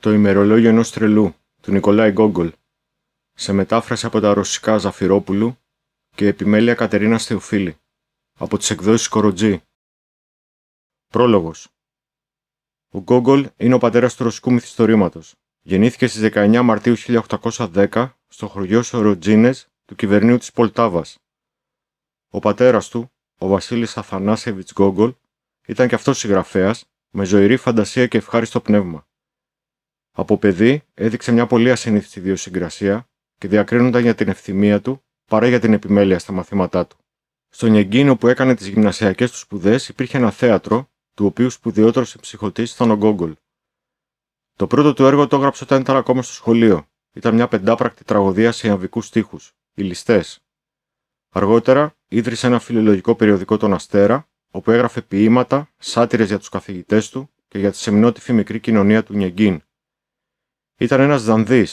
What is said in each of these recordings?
Το ημερολόγιο ενός τρελού του Νικολάη Γκόγκολ σε μετάφραση από τα ρωσικά Ζαφυρόπουλου και επιμέλεια Κατερίνα Θεοφίλη από τις εκδόσεις Κοροτζή. Πρόλογος Ο Γκόγκολ είναι ο πατέρας του ρωσικού μυθιστορήματος. Γεννήθηκε στις 19 Μαρτίου 1810 στο χωριό Σοροτζίνες του κυβερνίου της Πολτάβας. Ο πατέρας του, ο Βασίλης Αθανάσεβιτς Γκόγκολ, ήταν και αυτός συγγραφέας με ζωηρή φαντασία και ευχάριστο πνεύμα. Από παιδί έδειξε μια πολύ ασυνήθιστη ιδιοσυγκρασία και διακρίνονταν για την ευθυμία του παρά για την επιμέλεια στα μαθήματά του. Στον Εγκίνο που έκανε τις γυμνασιακές του σπουδές υπήρχε ένα θέατρο, του οποίου σπουδαιότερος ψυχοτή ήταν ο Γκόγκολ. Το πρώτο του έργο το έγραψε όταν ήταν ακόμα στο σχολείο. Ήταν μια πεντάπρακτη τραγωδία σε ιαμβικού στίχους, οι ληστές. Αργότερα ίδρυσε ένα φιλολογικό περιοδικό τον Αστέρα, όπου έγραφε ποίηματα, σάτυρες για τους καθηγητές του και για τη σεμινότυφη μικρή κοινωνία του Νιεγκίν, ήταν ένας δανδύς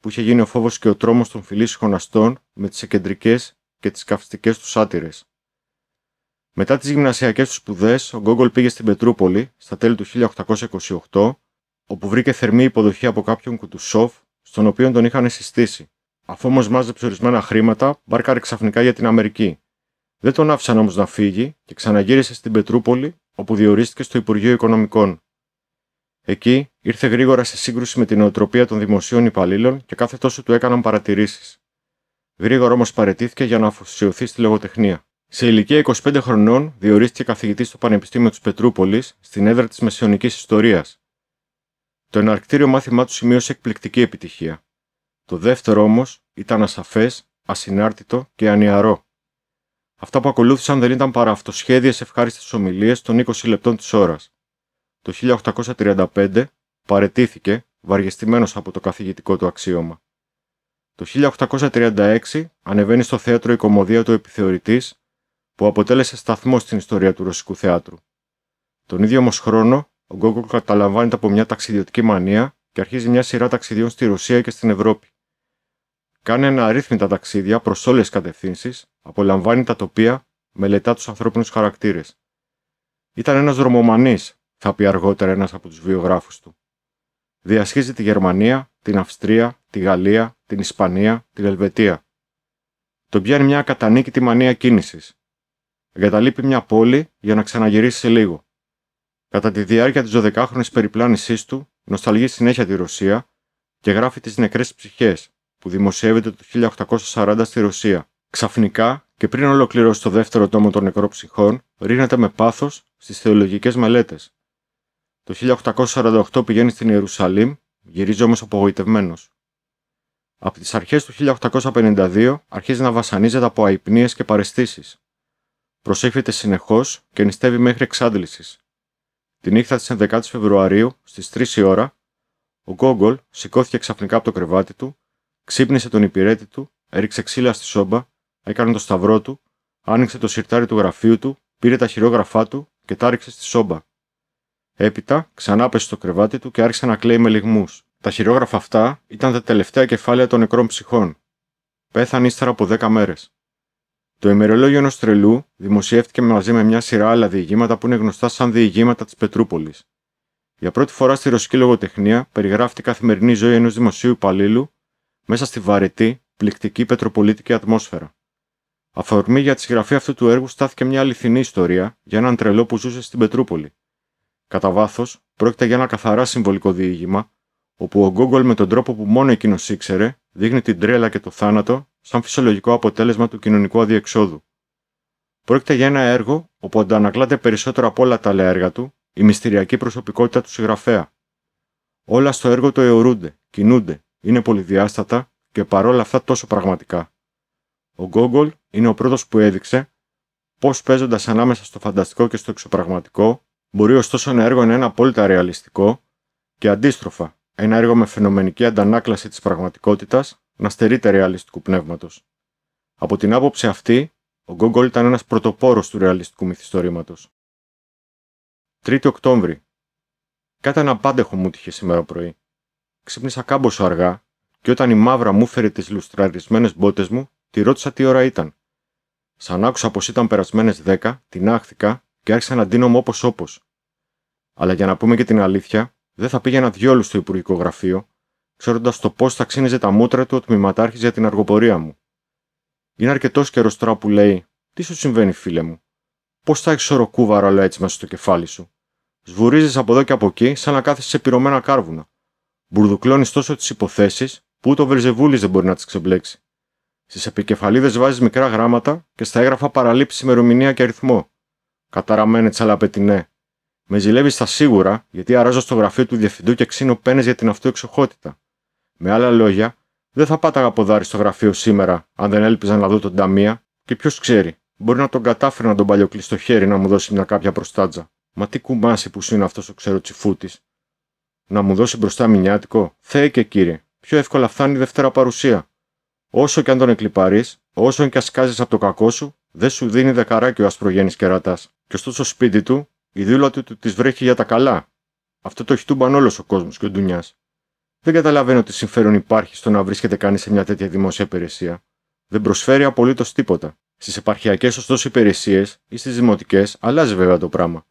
που είχε γίνει ο φόβος και ο τρόμος των φιλήσυχων αστών με τις εκεντρικές και τις καυστικές του άτυρε. Μετά τις γυμνασιακές του σπουδές, ο Γκόγκολ πήγε στην Πετρούπολη στα τέλη του 1828, όπου βρήκε θερμή υποδοχή από κάποιον Κουτουσόφ, στον οποίο τον είχαν συστήσει. Αφού όμως μάζεψε ορισμένα χρήματα, μπάρκαρε ξαφνικά για την Αμερική. Δεν τον άφησαν όμως να φύγει και ξαναγύρισε στην Πετρούπολη, όπου διορίστηκε στο Υπουργείο Οικονομικών. Εκεί ήρθε γρήγορα σε σύγκρουση με την οτροπία των δημοσίων υπαλλήλων και κάθε τόσο του έκαναν παρατηρήσεις. Γρήγορα όμως παρετήθηκε για να αφοσιωθεί στη λογοτεχνία. Σε ηλικία 25 χρονών διορίστηκε καθηγητής στο Πανεπιστήμιο της Πετρούπολης, στην έδρα της Μεσαιωνικής Ιστορίας. Το εναρκτήριο μάθημά του σημείωσε εκπληκτική επιτυχία. Το δεύτερο όμως ήταν ασαφές, ασυνάρτητο και ανιαρό. Αυτά που ακολούθησαν δεν ήταν παρά αυτοσχέδιες ευχάριστες ομιλίες των 20 λεπτών της ώρας το 1835 παρετήθηκε βαριεστημένος από το καθηγητικό του αξίωμα. Το 1836 ανεβαίνει στο θέατρο η κομμωδία του επιθεωρητής που αποτέλεσε σταθμό στην ιστορία του ρωσικού θεάτρου. Τον ίδιο όμως χρόνο, ο Γκόγκολ καταλαμβάνεται από μια ταξιδιωτική μανία και αρχίζει μια σειρά ταξιδιών στη Ρωσία και στην Ευρώπη. Κάνει αναρρύθμιτα ταξίδια προς όλες τις κατευθύνσεις, απολαμβάνει τα τοπία, μελετά τους ανθρώπινους χαρακτήρες. Ήταν ένας δρομομανής θα πει αργότερα ένας από τους βιογράφους του. Διασχίζει τη Γερμανία, την Αυστρία, τη Γαλλία, την Ισπανία, την Ελβετία. Τον πιάνει μια κατανίκητη μανία κίνησης. Εγκαταλείπει μια πόλη για να ξαναγυρίσει σε λίγο. Κατά τη διάρκεια της 12χρονης περιπλάνησής του, νοσταλγεί συνέχεια τη Ρωσία και γράφει τις νεκρές ψυχές που δημοσιεύεται το 1840 στη Ρωσία. Ξαφνικά και πριν ολοκληρώσει το δεύτερο τόμο των νεκρών ψυχών, με πάθος στις θεολογικές μελέτες. Το 1848 πηγαίνει στην Ιερουσαλήμ, γυρίζει όμως απογοητευμένος. Από τις αρχές του 1852 αρχίζει να βασανίζεται από αϊπνίες και παρεστήσεις. Προσέχεται συνεχώς και νηστεύει μέχρι εξάντλησης. Την νύχτα της 11ης Φεβρουαρίου, στις 3 η ώρα, ο Γκόγκολ σηκώθηκε ξαφνικά από το κρεβάτι του, ξύπνησε τον υπηρέτη του, έριξε ξύλα στη σόμπα, έκανε το σταυρό του, άνοιξε το σιρτάρι του γραφείου του, πήρε τα χειρόγραφά του και τα στη σόμπα. Έπειτα ξανά πέσε στο κρεβάτι του και άρχισε να κλαίει με λιγμούς. Τα χειρόγραφα αυτά ήταν τα τελευταία κεφάλαια των νεκρών ψυχών. Πέθανε ύστερα από 10 μέρες. Το ημερολόγιο ενός τρελού δημοσιεύτηκε μαζί με μια σειρά άλλα διηγήματα που είναι γνωστά σαν διηγήματα της Πετρούπολης. Για πρώτη φορά στη ρωσική λογοτεχνία περιγράφεται η καθημερινή ζωή ενός δημοσίου υπαλλήλου μέσα στη βαρετή, πληκτική πετροπολίτικη ατμόσφαιρα. Αφορμή για τη συγγραφή αυτού του έργου στάθηκε μια αληθινή ιστορία για έναν τρελό που ζούσε στην Πετρούπολη. Κατά βάθος, πρόκειται για ένα καθαρά συμβολικό διήγημα, όπου ο Γκόγκολ με τον τρόπο που μόνο εκείνος ήξερε δείχνει την τρέλα και το θάνατο σαν φυσιολογικό αποτέλεσμα του κοινωνικού αδιεξόδου. Πρόκειται για ένα έργο όπου αντανακλάται περισσότερο από όλα τα άλλα έργα του η μυστηριακή προσωπικότητα του συγγραφέα. Όλα στο έργο το αιωρούνται, κινούνται, είναι πολυδιάστατα και παρόλα αυτά τόσο πραγματικά. Ο Γκόγκολ είναι ο πρώτος που έδειξε πώς παίζοντας ανάμεσα στο φανταστικό και στο εξωπραγματικό Μπορεί ωστόσο ένα έργο να είναι απόλυτα ρεαλιστικό και αντίστροφα, ένα έργο με φαινομενική αντανάκλαση της πραγματικότητας να στερείται ρεαλιστικού πνεύματος. Από την άποψη αυτή, ο Γκόγκολ ήταν ένας πρωτοπόρος του ρεαλιστικού μυθιστορήματος. 3η Οκτώβρη. Κάτι αναπάντεχο μου τύχε σήμερα πρωί. Ξύπνησα κάμποσο αργά και όταν η μαύρα μου φέρει τις λουστραρισμένες μπότες μου, τη ρώτησα τι ώρα ήταν. Σαν άκουσα πως ήταν περασμένες 10, την άχθηκα και άρχισα να ντύνομαι όπως όπως. Αλλά για να πούμε και την αλήθεια, δεν θα πήγαινα διόλου στο Υπουργικό Γραφείο, ξέροντας το πώς θα ξύνιζε τα μούτρα του ο τμήματάρχης για την αργοπορία μου. Είναι αρκετός καιρός τώρα που λέει: Τι σου συμβαίνει, φίλε μου, πώς θα έχει σωροκούβαρο αλλά έτσι μέσα στο κεφάλι σου. Σβουρίζεις από εδώ και από εκεί, σαν να κάθεσαι σε πυρωμένα κάρβουνα. Μπουρδουκλώνεις τόσο τις υποθέσεις, που ούτε ο Βελζεβούλης δεν μπορεί να τις ξεμπλέξει. Στις επικεφαλίδες βάζεις μικρά γράμματα και στα έγγραφα παραλείψει ημερομηνία και αριθμό. Καταραμένε τσαλαπετινέ. Με ζηλεύεις στα σίγουρα, γιατί αράζω στο γραφείο του διευθυντού και ξύνω πένες για την αυτοεξοχότητα. Με άλλα λόγια, δεν θα πάταγα ποδάρι στο γραφείο σήμερα, αν δεν έλπιζα να δω τον Ταμεία, και ποιος ξέρει, μπορεί να τον κατάφερε να τον στο χέρι να μου δώσει μια κάποια προστάτζα. Μα τι κουμάση που σου είναι αυτός ο ξέρω τη. Να μου δώσει μπροστά μηνιάτικο, Θεέ και κύριε, πιο εύκολα φτάνει δευτέρα παρουσία. Όσο και αν τον εκλυπαρείς, όσο και ασκάζει από το κακό σου, δεν σου δίνει δεκαράκι ο ασπρογέννη κερατάς και ωστόσο στο σπίτι του η δήλα του της βρέχει για τα καλά. Αυτό το έχει τούμπαν όλος ο κόσμος και ο ντουνιάς. Δεν καταλαβαίνω τι συμφέρον υπάρχει στο να βρίσκεται κανείς σε μια τέτοια δημόσια υπηρεσία. Δεν προσφέρει απολύτως τίποτα. Στις επαρχιακές ωστόσο υπηρεσίες ή στις δημοτικές αλλάζει βέβαια το πράγμα.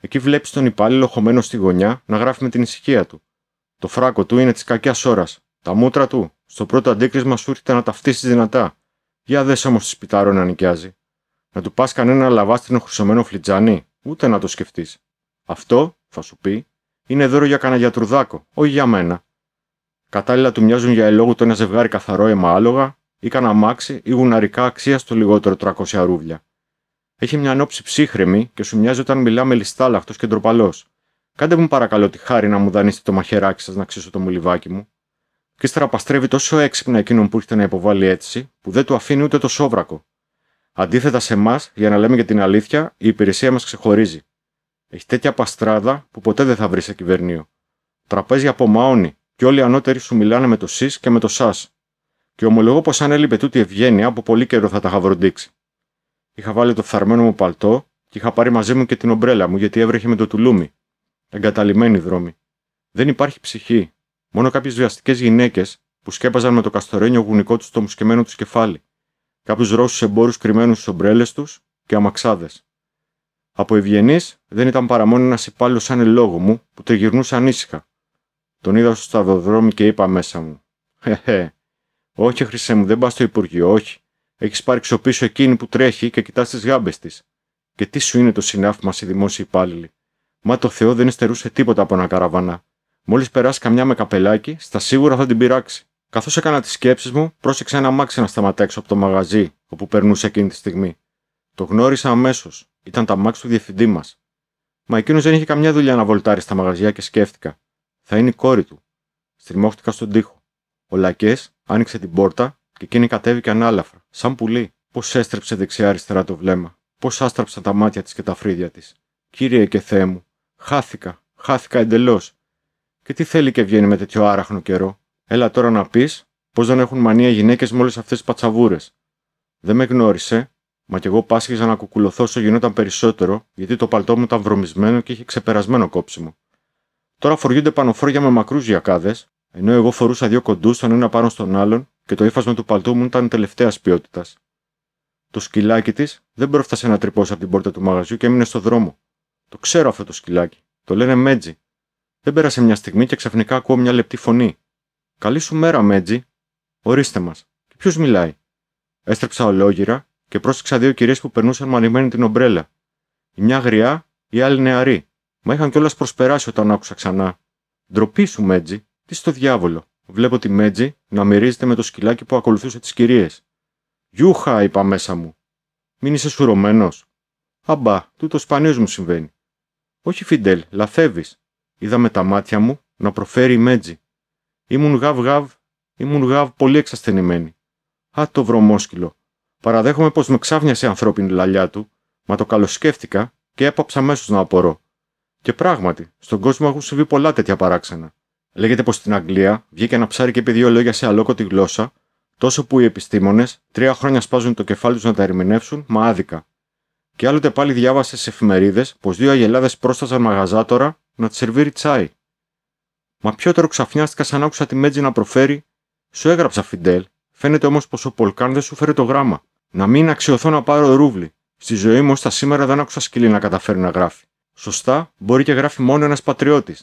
Εκεί βλέπεις τον υπάλληλο χωμένο στη γωνιά να γράφει με την ησυχία του. Το φράκο του είναι της κακιάς ώρας. Τα μούτρα του, στο πρώτο αντίκρισμα σου έρχεται να ταυτίσεις δυνατά. Για δες όμως τη σπιτάρο να νοικιάζει να του πας κανένα λαβάστινο χρυσωμένο φλιτζάνι, ούτε να το σκεφτείς. Αυτό, θα σου πει, είναι δώρο για κανένα γιατρουδάκο, όχι για μένα. Κατάλληλα του μοιάζουν για ελόγου το ένα ζευγάρι καθαρό αίμα άλογα ή κανένα μάξι ή γουναρικά αξία στο λιγότερο 300 ρούβλια. Έχει μια ανόψη ψύχρεμη και σου μοιάζει όταν μιλά με λιστάλαχτο και ντροπαλός. Κάντε μου παρακαλώ τη χάρη να μου δανείστε το μαχαιράκι σας να ξύσω το μουλιβάκι μου. Και ύστερα παστρεύει τόσο έξυπνα εκείνον που έρχεται να υποβάλει αίτηση, που δεν του αφήνει ούτε το σόβρακο. Αντίθετα σε εμάς, για να λέμε για την αλήθεια, η υπηρεσία μας ξεχωρίζει. Έχει τέτοια παστράδα που ποτέ δεν θα βρει σε κυβερνείο. Τραπέζια από μαόνι, και όλοι οι ανώτεροι σου μιλάνε με το ΣΥΣ και με το ΣΑΣ. Και ομολογώ πως αν έλειπε τούτη ευγένεια, από πολύ καιρό θα τα είχα βροντίξει. Είχα βάλει το φθαρμένο μου παλτό και είχα πάρει μαζί μου και την ομπρέλα μου γιατί έβρεχε με το τουλούμι. Εγκαταλειμμένοι δρόμοι. Δεν υπάρχει ψυχή. Μόνο κάποιες βιαστικές γυναίκες που σκέπαζαν με το καστορένιο γουνικό τους το μουσκεμένο τους κεφάλι κάποιους Ρώσους εμπόρους κρυμμένους στις ομπρέλες τους και αμαξάδες. Από ευγενείς δεν ήταν παρά μόνο ένας υπάλληλος σαν λόγο μου που τριγυρνούσε ανήσυχα. Τον είδα στο σταυροδρόμι και είπα μέσα μου: Χεχέ, όχι, χρυσέ μου, δεν πας στο Υπουργείο, όχι. Έχεις πάρει ξοπίσω εκείνη που τρέχει και κοιτάς τις γάμπες της. Και τι σου είναι το συνάφημα οι δημόσιοι υπάλληλοι. Μα το Θεό δεν εστερούσε τίποτα από ένα καραβανά. Μόλις περάσει καμιά με καπελάκι, στα σίγουρα θα την πειράξει. Καθώς έκανα τις σκέψεις μου, πρόσεξα ένα μάξι να σταματάξω από το μαγαζί όπου περνούσε εκείνη τη στιγμή. Το γνώρισα αμέσως. Ήταν τα μάξι του διευθυντή μας. Μα εκείνος δεν είχε καμιά δουλειά να βολτάρει στα μαγαζιά και σκέφτηκα. Θα είναι η κόρη του. Στριμώχτηκα στον τοίχο. Ο Λακές άνοιξε την πόρτα και εκείνη κατέβηκε ανάλαφρα, σαν πουλί. Πώς έστρεψε δεξιά-αριστερά το βλέμμα. Πώς άστραψαν τα μάτια της και τα φρύδια της. Κύριε και Θεέ μου, χάθηκα, χάθηκα εντελώς. Και τι θέλει και βγαίνει με τέτοιο άραχνο καιρό. Έλα τώρα να πεις πώς δεν έχουν μανία γυναίκες με όλες αυτές τις πατσαβούρες. Δεν με γνώρισε, μα κι εγώ πάσχιζα να κουκουλωθώ όσο γινόταν περισσότερο, γιατί το παλτό μου ήταν βρωμισμένο και είχε ξεπερασμένο κόψιμο. Τώρα φοριούνται πανοφόρια με μακρούς γιακάδες, ενώ εγώ φορούσα δύο κοντούς, τον ένα πάνω στον άλλον, και το ύφασμα του παλτού μου ήταν τελευταίας ποιότητας. Το σκυλάκι της δεν πρόφτασε να τρυπώσει από την πόρτα του μαγαζιού και έμεινε στο δρόμο. Το ξέρω αυτό το σκυλάκι. Το λένε Μέτζι. Δεν πέρασε μια στιγμή και ξαφνικά ακούω μια λεπτή φωνή. Καλή σου μέρα, Μέτζι. Ορίστε μας. Και ποιος μιλάει. Έστρεψα ολόγυρα και πρόσεξα δύο κυρίες που περνούσαν μανιμένη την ομπρέλα. Η μια γριά, η άλλη νεαρή. Μα είχαν κιόλας προσπεράσει όταν άκουσα ξανά. Ντροπή σου, Μέτζι. Τι στο διάβολο. Βλέπω τη Μέτζι να μυρίζεται με το σκυλάκι που ακολουθούσε τις κυρίες. Γιούχα, είπα μέσα μου. Μην είσαι σουρωμένος. Αμπά, τούτο σπανίως μου συμβαίνει. Όχι, Φιντέλ, λαθεύει. Είδα με τα μάτια μου να προφέρει η Μέτζι. Ήμουν γαβ-γαβ, ήμουν γαβ πολύ εξασθενημένη. Α το βρωμόσκυλο. Παραδέχομαι πως με ξάφνιασε η ανθρώπινη λαλιά του, μα το καλοσκέφτηκα και έπαψα αμέσως να απορώ. Και πράγματι, στον κόσμο έχουν συμβεί πολλά τέτοια παράξενα. Λέγεται πως στην Αγγλία βγήκε ένα ψάρι και είπε δύο λόγια σε αλόκοτη γλώσσα, τόσο που οι επιστήμονες τρία χρόνια σπάζουν το κεφάλι τους να τα ερμηνεύσουν, μα άδικα. Και άλλοτε πάλι διάβασε σε εφημερίδες πως δύο αγελάδες πρόσταζαν μαγαζάτορα να τη τσάι. Μα πιότερο ξαφνιάστηκα σαν άκουσα τη Μέτζη να προφέρει. Σου έγραψα, Φιντέλ. Φαίνεται όμως πως ο Πολκάν δεν σου φέρει το γράμμα. Να μην αξιωθώ να πάρω ρούβλι. Στη ζωή μου, στα σήμερα δεν άκουσα σκυλή να καταφέρει να γράφει. Σωστά, μπορεί και γράφει μόνο ένας πατριώτης.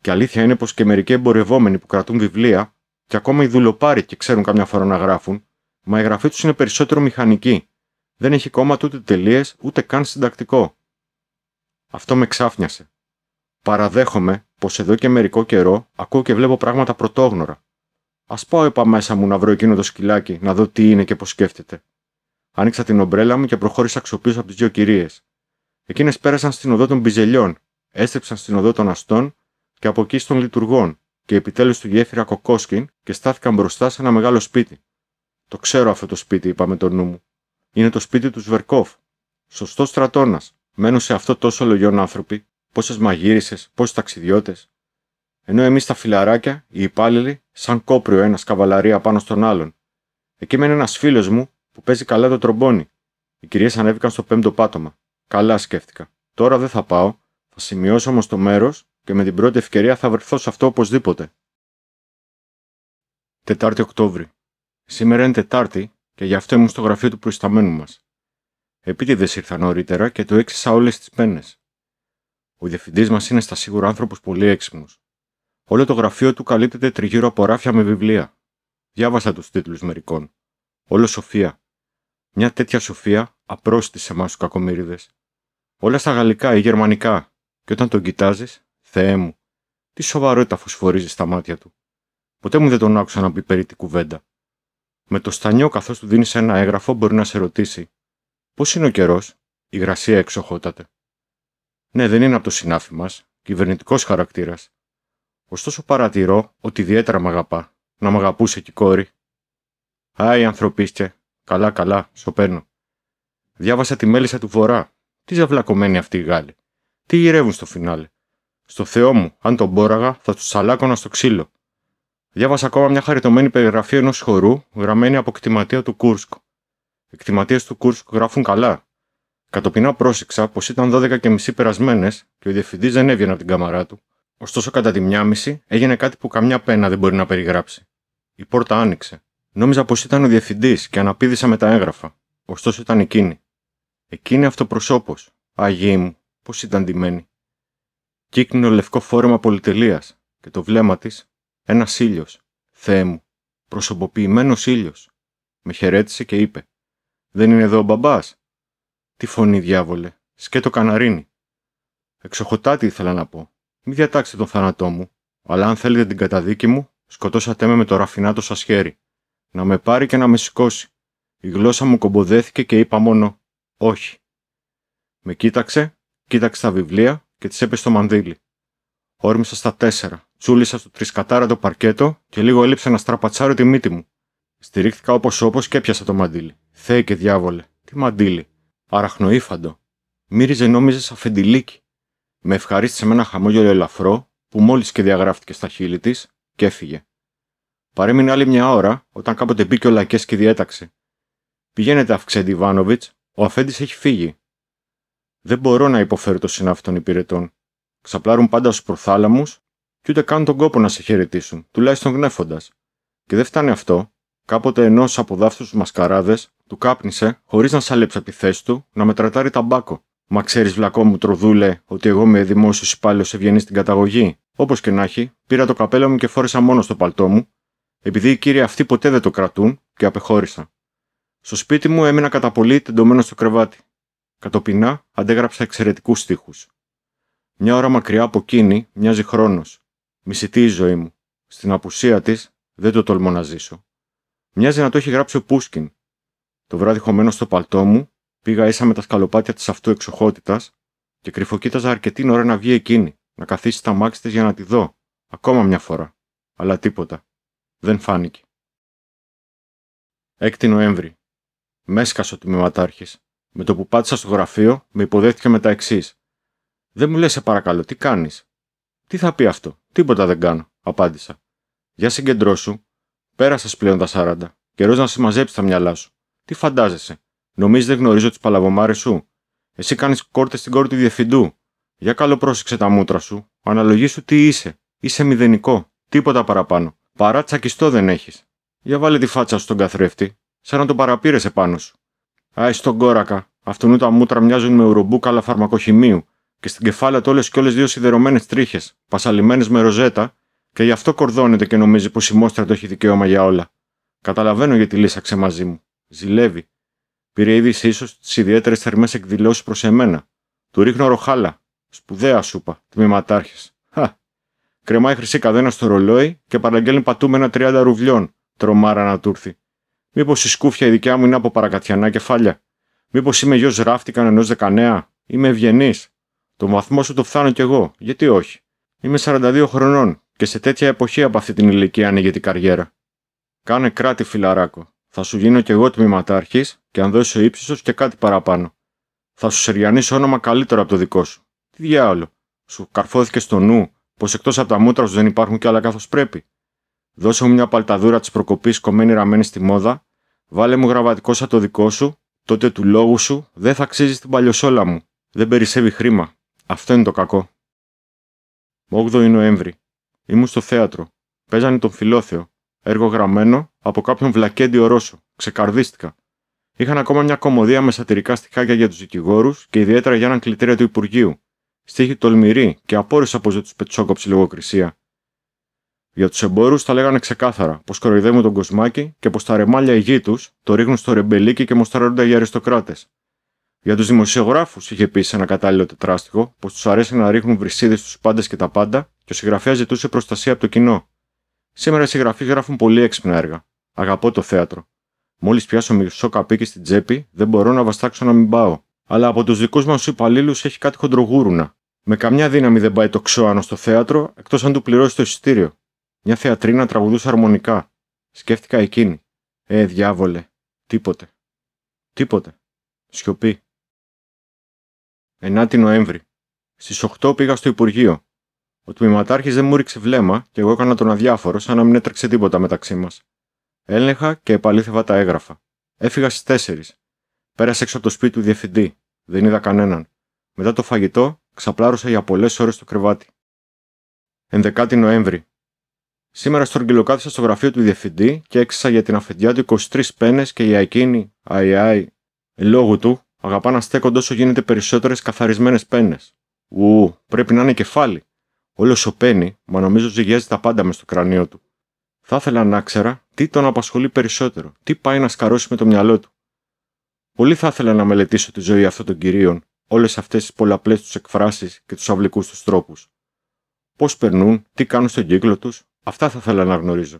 Και αλήθεια είναι πως και μερικοί εμπορευόμενοι που κρατούν βιβλία, και ακόμα οι δουλοπάροι και ξέρουν καμιά φορά να γράφουν, μα η γραφή τους είναι περισσότερο μηχανική. Δεν έχει κόμμα ούτε τελείες, ούτε καν συντακτικό. Αυτό με ξάφνιασε. Παραδέχομαι πως εδώ και μερικό καιρό ακούω και βλέπω πράγματα πρωτόγνωρα. Ας πάω επα μέσα μου να βρω εκείνο το σκυλάκι, να δω τι είναι και πώς σκέφτεται. Άνοιξα την ομπρέλα μου και προχώρησα αξιοπίσω από τις δύο κυρίες. Εκείνες πέρασαν στην οδό των πιζελιών, έστρεψαν στην οδό των Αστών και από εκεί στων Λειτουργών και επιτέλους του γέφυρα Κοκόσκιν και στάθηκαν μπροστά σε ένα μεγάλο σπίτι. Το ξέρω αυτό το σπίτι, είπα με το νου μου. Είναι το σπίτι του Σβερκόφ. Σωστός στρατόνα. Μένουν σε αυτό τόσο λογιών άνθρωποι πόσες μαγείρισες, πόσοι ταξιδιώτες. Ενώ εμείς τα φιλαράκια, οι υπάλληλοι, σαν κόπριο ένας καβαλαρία πάνω στον άλλον. Εκεί μένει ένας φίλος μου που παίζει καλά το τρομπόνι. Οι κυρίες ανέβηκαν στο πέμπτο πάτωμα. Καλά σκέφτηκα. Τώρα δεν θα πάω, θα σημειώσω όμως το μέρος και με την πρώτη ευκαιρία θα βρεθώ σε αυτό οπωσδήποτε. Τετάρτη Οκτώβρη. Σήμερα είναι Τετάρτη και γι' αυτό ήμουν στο γραφείο του προϊσταμένου μας. Επίτηδες ήρθα νωρίτερα και το έξισα όλες τις πένες. Ο διευθυντής μας είναι στα σίγουρα άνθρωπος πολύ έξυπνος. Όλο το γραφείο του καλύπτεται τριγύρω από ράφια με βιβλία. Διάβασα τους τίτλους μερικών. Όλο σοφία. Μια τέτοια σοφία απρόστισε σε εμάς τους κακομίριδε. Όλα στα γαλλικά ή γερμανικά. Και όταν τον κοιτάζεις, Θεέ μου, τι σοβαρότητα φωσφορίζει στα μάτια του. Ποτέ μου δεν τον άκουσα να πει περί κουβέντα. Με το στανιό, καθώς του δίνεις ένα έγγραφο, μπορεί να σε ρωτήσει: Πώς είναι ο καιρός, η γρασία εξοχότατε. Ναι, δεν είναι από το συνάφι μας, κυβερνητικός χαρακτήρας. Ωστόσο παρατηρώ ότι ιδιαίτερα μ' αγαπά. Να μ' αγαπούσε και η κόρη. Άι, ανθρωπίστε. Καλά, καλά, σοπαίνω. Διάβασα τη μέλισσα του Βορρά. Τι ζαυλακωμένοι αυτοί οι Γάλλοι. Τι γυρεύουν στο φινάλε. Στο Θεό μου, αν τον πόραγα, θα τους σαλάκωνα στο ξύλο. Διάβασα ακόμα μια χαριτωμένη περιγραφή ενός χορού γραμμένη από κτηματία του Κούρσκο. Οι του Κούρσκου γράφουν καλά, Κατοπινά πρόσεξα πως ήταν και μισή περασμένες και ο διευθυντής δεν έβγαινε από την καμαρά του. Ωστόσο, κατά τη μία μισή έγινε κάτι που καμιά πένα δεν μπορεί να περιγράψει. Η πόρτα άνοιξε. Νόμιζα πως ήταν ο διευθυντής και αναπήδησα με τα έγγραφα. Ωστόσο ήταν εκείνη. Εκείνη αυτοπροσώπο. Αγίη μου, πώ ήταν ντυμένη. Κύκνινο λευκό φόρεμα πολυτελείας και το βλέμμα της ένας ήλιος. Θεέ μου, προσωποποιημένος ήλιος. Με χαιρέτησε και είπε: Δεν είναι εδώ ο μπαμπάς. Τι φωνή, διάβολε, σκέτο καναρίνι. Εξοχοτάτη ήθελα να πω. Μη διατάξετε τον θάνατό μου, αλλά αν θέλετε την καταδίκη μου, σκοτώσατε με με το ραφινάτο σα χέρι. Να με πάρει και να με σηκώσει. Η γλώσσα μου κομποδέθηκε και είπα μόνο «Όχι». Με κοίταξε, κοίταξε τα βιβλία και τη έπεσε το μανδύλι. Όρμησα στα τέσσερα, τσούλησα στο τρισκατάρατο παρκέτο και λίγο έλειψε να στραπατσάρω τη μύτη μου. Στηρίχθηκα όπως όπως και έπιασα το μαντίλι. Θεέ και διάβολε, τι μαντίλι αραχνοήφαντο. Μύριζε νόμιζες σαν Με ευχαρίστησε με ένα χαμόγελο ελαφρό που μόλις και διαγράφτηκε στα χείλη της και έφυγε. Παρέμεινε άλλη μια ώρα όταν κάποτε μπήκε ο Λακέ και διέταξε. Πηγαίνετε, Αυξέντη Ιβάνοβιτ, ο αφέντης έχει φύγει. Δεν μπορώ να υποφέρω το συνάφι των υπηρετών. Ξαπλάρουν πάντα στους προθάλαμους και ούτε καν τον κόπο να σε χαιρετήσουν, τουλάχιστον γνέφοντας. Και δεν φτάνει αυτό, Κάποτε ενός από δάφτους μασκαράδες του κάπνισε, χωρίς να σάλεψε τη θέση του, να μετρατάρει ταμπάκο. Μα ξέρεις, βλακό μου τροδούλε, ότι εγώ είμαι δημόσιος υπάλληλος ευγενής στην καταγωγή. Όπως και να έχει, πήρα το καπέλο μου και φόρεσα μόνο στο παλτό μου, επειδή οι κύριοι αυτοί ποτέ δεν το κρατούν, και απεχώρησα. Στο σπίτι μου έμεινα κατά πολύ τεντωμένος στο κρεβάτι. Κατοπινά αντέγραψα εξαιρετικούς στίχους. Μια ώρα μακριά από εκείνη μοιάζει χρόνος. Μισητή η ζωή μου. Στην απουσία της δεν το τολμώ να ζήσω. Μοιάζει να το έχει γράψει ο Πούσκιν. Το βράδυ χωμένο στο παλτό μου, πήγα ίσα με τα σκαλοπάτια της αυτού εξοχότητα και κρυφοκοίταζα αρκετή ώρα να βγει εκείνη, να καθίσει στα μάξι της για να τη δω, ακόμα μια φορά. Αλλά τίποτα. Δεν φάνηκε. 6 Νοέμβρη. Μέσκασε ο τμήματάρχης. Με το που πάτησα στο γραφείο, με υποδέχτηκε με τα εξής. Δεν μου λες, σε παρακαλώ, τι κάνεις. Τι θα πει αυτό, τίποτα δεν κάνω, απάντησα. Για συγκεντρώσου, Πέρασες πλέον τα 40. Καιρός να συμμαζέψεις τα μυαλά σου. Τι φαντάζεσαι. Νομίζεις δεν γνωρίζω τις παλαβομάρες σου. Εσύ κάνεις κόρτες στην κόρη του διευθυντού. Για καλό πρόσεξε τα μούτρα σου. Αναλογή σου τι είσαι. Είσαι μηδενικό. Τίποτα παραπάνω. Παρά τσακιστό δεν έχεις. Για βάλε τη φάτσα σου στον καθρέφτη. Σαν να τον παραπήρες επάνω σου. Άι στον κόρακα. Αυτονού τα μούτρα μοιάζουν με ουρομπούκαλα φαρμακοχημείου. Και στην κεφάλαια όλες και όλες δύο σιδερωμένες τρίχες. Πασαλημένε με ροζέτα και γι' αυτό κορδώνεται και νομίζει πως η Μόστρα το έχει δικαίωμα για όλα. Καταλαβαίνω γιατί λύσαξε μαζί μου. Ζηλεύει. Πήρε είδηση ίσως τις ιδιαίτερες θερμές εκδηλώσεις προς εμένα. Του ρίχνω ροχάλα. Σπουδαία σούπα. Τμήματάρχε. Χα. Κρεμάει χρυσή καδένα στο ρολόι και παραγγέλνει πατούμενα 30 ρουβλιών. Τρομάρα να του έρθει. Μήπως η σκούφια η δικιά μου είναι από παρακατιανά κεφάλια. Μήπως είμαι γιος ράφτηκαν ενός δεκανέα. Είμαι ευγενής. Το βαθμό σου το φθάνω κι εγώ. Γιατί όχι. Είμαι 42 χρονών και σε τέτοια εποχή από αυτή την ηλικία ανοίγει την καριέρα. Κάνε κράτη, φιλαράκο. Θα σου γίνω κι εγώ τμήματάρχης και αν δώσει ο ύψιστος και κάτι παραπάνω. Θα σου σεριανίσω όνομα καλύτερο από το δικό σου. Τι διάολο. Σου καρφώθηκε στο νου πως εκτός από τα μούτρα σου δεν υπάρχουν κι άλλα καθώς πρέπει. Δώσε μου μια παλταδούρα της προκοπής κομμένη ραμμένη στη μόδα, βάλε μου γραβατικό σαν το δικό σου, τότε του λόγου σου δεν θα αξίζει την παλιοσόλα μου. Δεν περισσεύει χρήμα. Αυτό είναι το κακό. 8 Νοέμβρη Ήμουν στο θέατρο. Παίζανε τον Φιλόθεο. Έργο γραμμένο από κάποιον βλακέντιο Ρώσο. Ξεκαρδίστηκα. Είχαν ακόμα μια κομμωδία με σατυρικά στοιχάκια για τους δικηγόρους και ιδιαίτερα για έναν κλητήρα του Υπουργείου. Στίχη τολμηρή και απόρρισα πως δεν τους πετσόκοψε λογοκρισία. Για τους εμπόρους τα λέγανε ξεκάθαρα πως κοροϊδεύουν τον κοσμάκι και πως τα ρεμάλια γη τους το ρίχνουν στο ρεμπελίκι και μοστραρώνται για αριστοκράτες. Για τους δημοσιογράφους είχε πει ένα κατάλληλο τετράστιχο πως τους αρέσει να ρίχνουν βρυσίδες στους πάντες και τα πάντα και ο συγγραφέας ζητούσε προστασία από το κοινό. Σήμερα οι συγγραφείς γράφουν πολύ έξυπνα έργα. Αγαπώ το θέατρο. Μόλις πιάσω μισό καπίκι στην τσέπη, δεν μπορώ να βαστάξω να μην πάω. Αλλά από τους δικούς μας υπαλλήλους έχει κάτι χοντρογούρουνα. Με καμιά δύναμη δεν πάει το ξόανο στο θέατρο, εκτός αν του πληρώσει το εισιτήριο. Μια θεατρίνα τραγουδούσε αρμονικά. Σκέφτηκα εκείνη. Ε, διάβολε. Τίποτε. Τίποτε. Σιωπή. 9 Νοέμβρη. Στις 8 πήγα στο Υπουργείο. Ο τμήματάρχης δεν μου ρίξε βλέμμα και εγώ έκανα τον αδιάφορο, σαν να μην έτρεξε τίποτα μεταξύ μας. Έλεγχα και επαλήθευα τα έγγραφα. Έφυγα στις 4. Πέρασε έξω από το σπίτι του διευθυντή. Δεν είδα κανέναν. Μετά το φαγητό, ξαπλάρωσα για πολλές ώρες το κρεβάτι. 11 Νοέμβρη. Σήμερα στρογγυλοκάθισα στο γραφείο του διευθυντή και έξισα για την αφεντιά του 23 πένες και για εκείνη, αϊ, αϊ. Λόγου του, αγαπά να στέκονται όσο γίνεται περισσότερες καθαρισμένες πένες. Ου, πρέπει να είναι κεφάλι. Όλος σοπαίνει, μα νομίζω ζυγιάζει τα πάντα μες στο κρανίο του. Θα ήθελα να ξέρα τι τον απασχολεί περισσότερο, τι πάει να σκαρώσει με το μυαλό του. Πολύ θα ήθελα να μελετήσω τη ζωή αυτών των κυρίων, όλες αυτές τις πολλαπλές τους εκφράσεις και τους αυλικούς τους τρόπους. Πώς περνούν, τι κάνουν στον κύκλο τους, αυτά θα ήθελα να γνωρίζω.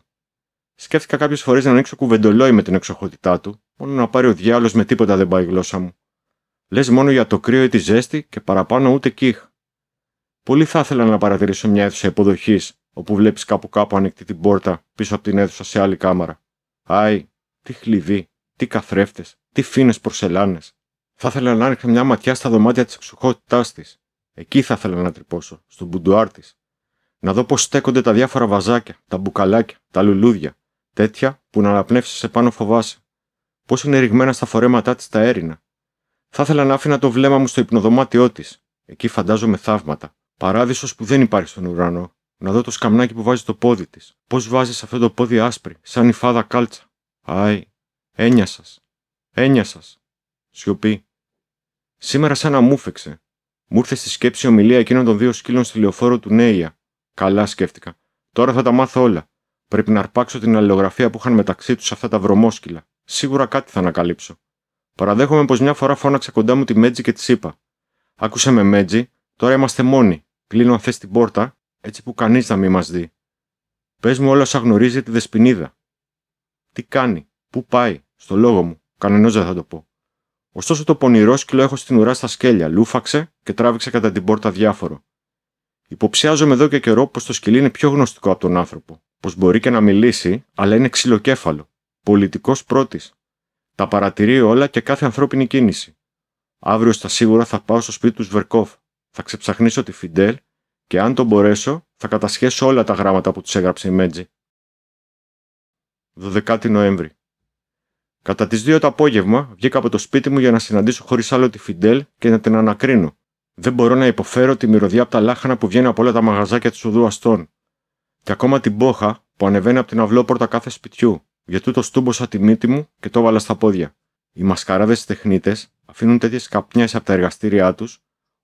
Σκέφτηκα κάποιες φορές να ανοίξω κουβεντολόι με την εξοχότητά του, μόνο να πάρει ο διάλογο με τίποτα δεν πάει η γλώσσα μου. Λες μόνο για το κρύο ή τη ζέστη και παραπάνω ούτε κύχ. Πολύ θα ήθελα να παρατηρήσω μια αίθουσα υποδοχής όπου βλέπεις κάπου κάπου ανοιχτή την πόρτα πίσω από την αίθουσα σε άλλη κάμαρα. Άι, τι χλειδί, τι καθρέφτες, τι φίνε πορσελάνε. Θα ήθελα να ρίχνω μια ματιά στα δωμάτια της εξουχότητά της. Εκεί θα ήθελα να τρυπώσω, στον μπουντουάρ της. Να δω πώς στέκονται τα διάφορα βαζάκια, τα μπουκαλάκια, τα λουλούδια. Τέτοια που να αναπνεύσεις επάνω φοβάσαι. Πώς είναι ρηγμένα στα φορέματά της τα έρηνα, Θα ήθελα να άφηνα το βλέμμα μου στο υπνοδωμάτιό της. Εκεί φαντάζομαι θαύματα. Παράδεισος που δεν υπάρχει στον ουρανό. Να δω το σκαμνάκι που βάζει το πόδι της. Πώς βάζεις αυτό το πόδι άσπρη, σαν η φάδα κάλτσα. Άι, έννοια σα. Έννοια σα. Σιωπή. Σήμερα σαν να μου φεξε. Μου ήρθε στη σκέψη η ομιλία εκείνων των δύο σκύλων στη λεωφόρο του Νέια. Καλά σκέφτηκα. Τώρα θα τα μάθω όλα. Πρέπει να αρπάξω την αλληλογραφία που είχαν μεταξύ τους αυτά τα βρωμόσκυλα. Σίγουρα κάτι θα ανακαλύψω. Παραδέχομαι πως μια φορά φώναξε κοντά μου τη Μέτζη και της είπα: Άκουσε με Μέτζη, τώρα είμαστε μόνοι. Κλείνω θες την πόρτα, έτσι που κανείς να μην μας δει. Πες μου όλα όσα γνωρίζει τη δεσποινίδα. Τι κάνει, πού πάει, στο λόγο μου, κανενός δεν θα το πω. Ωστόσο το πονηρό σκύλο έχω στην ουρά στα σκέλια, λούφαξε και τράβηξε κατά την πόρτα διάφορο. Υποψιάζομαι εδώ και καιρό πως το σκυλί είναι πιο γνωστικό από τον άνθρωπο, πως μπορεί και να μιλήσει, αλλά είναι ξυλοκέφαλο, πολιτικός πρώτης. Τα παρατηρεί όλα και κάθε ανθρώπινη κίνηση. Αύριο στα σίγουρα θα πάω στο σπίτι του Σβερκόφ θα ξεψαχνίσω τη Φιντέλ και αν τον μπορέσω θα κατασχέσω όλα τα γράμματα που τους έγραψε η Μέτζη. 12 Νοέμβρη. Κατά τις 2 το απόγευμα βγήκα από το σπίτι μου για να συναντήσω χωρίς άλλο τη Φιντέλ και να την ανακρίνω. Δεν μπορώ να υποφέρω τη μυρωδιά από τα λάχανα που βγαίνει από όλα τα μαγαζάκια του Σουδού Αστών. Και ακόμα την πόχα που ανεβαίνει από την αυλόπορτα κάθε σπιτιού, γιατί το στούμποσα τη μύτη μου και το έβαλα στα πόδια. Οι μασκαράδες τεχνίτες αφήνουν τέτοιες καπνιές από τα εργαστήριά τους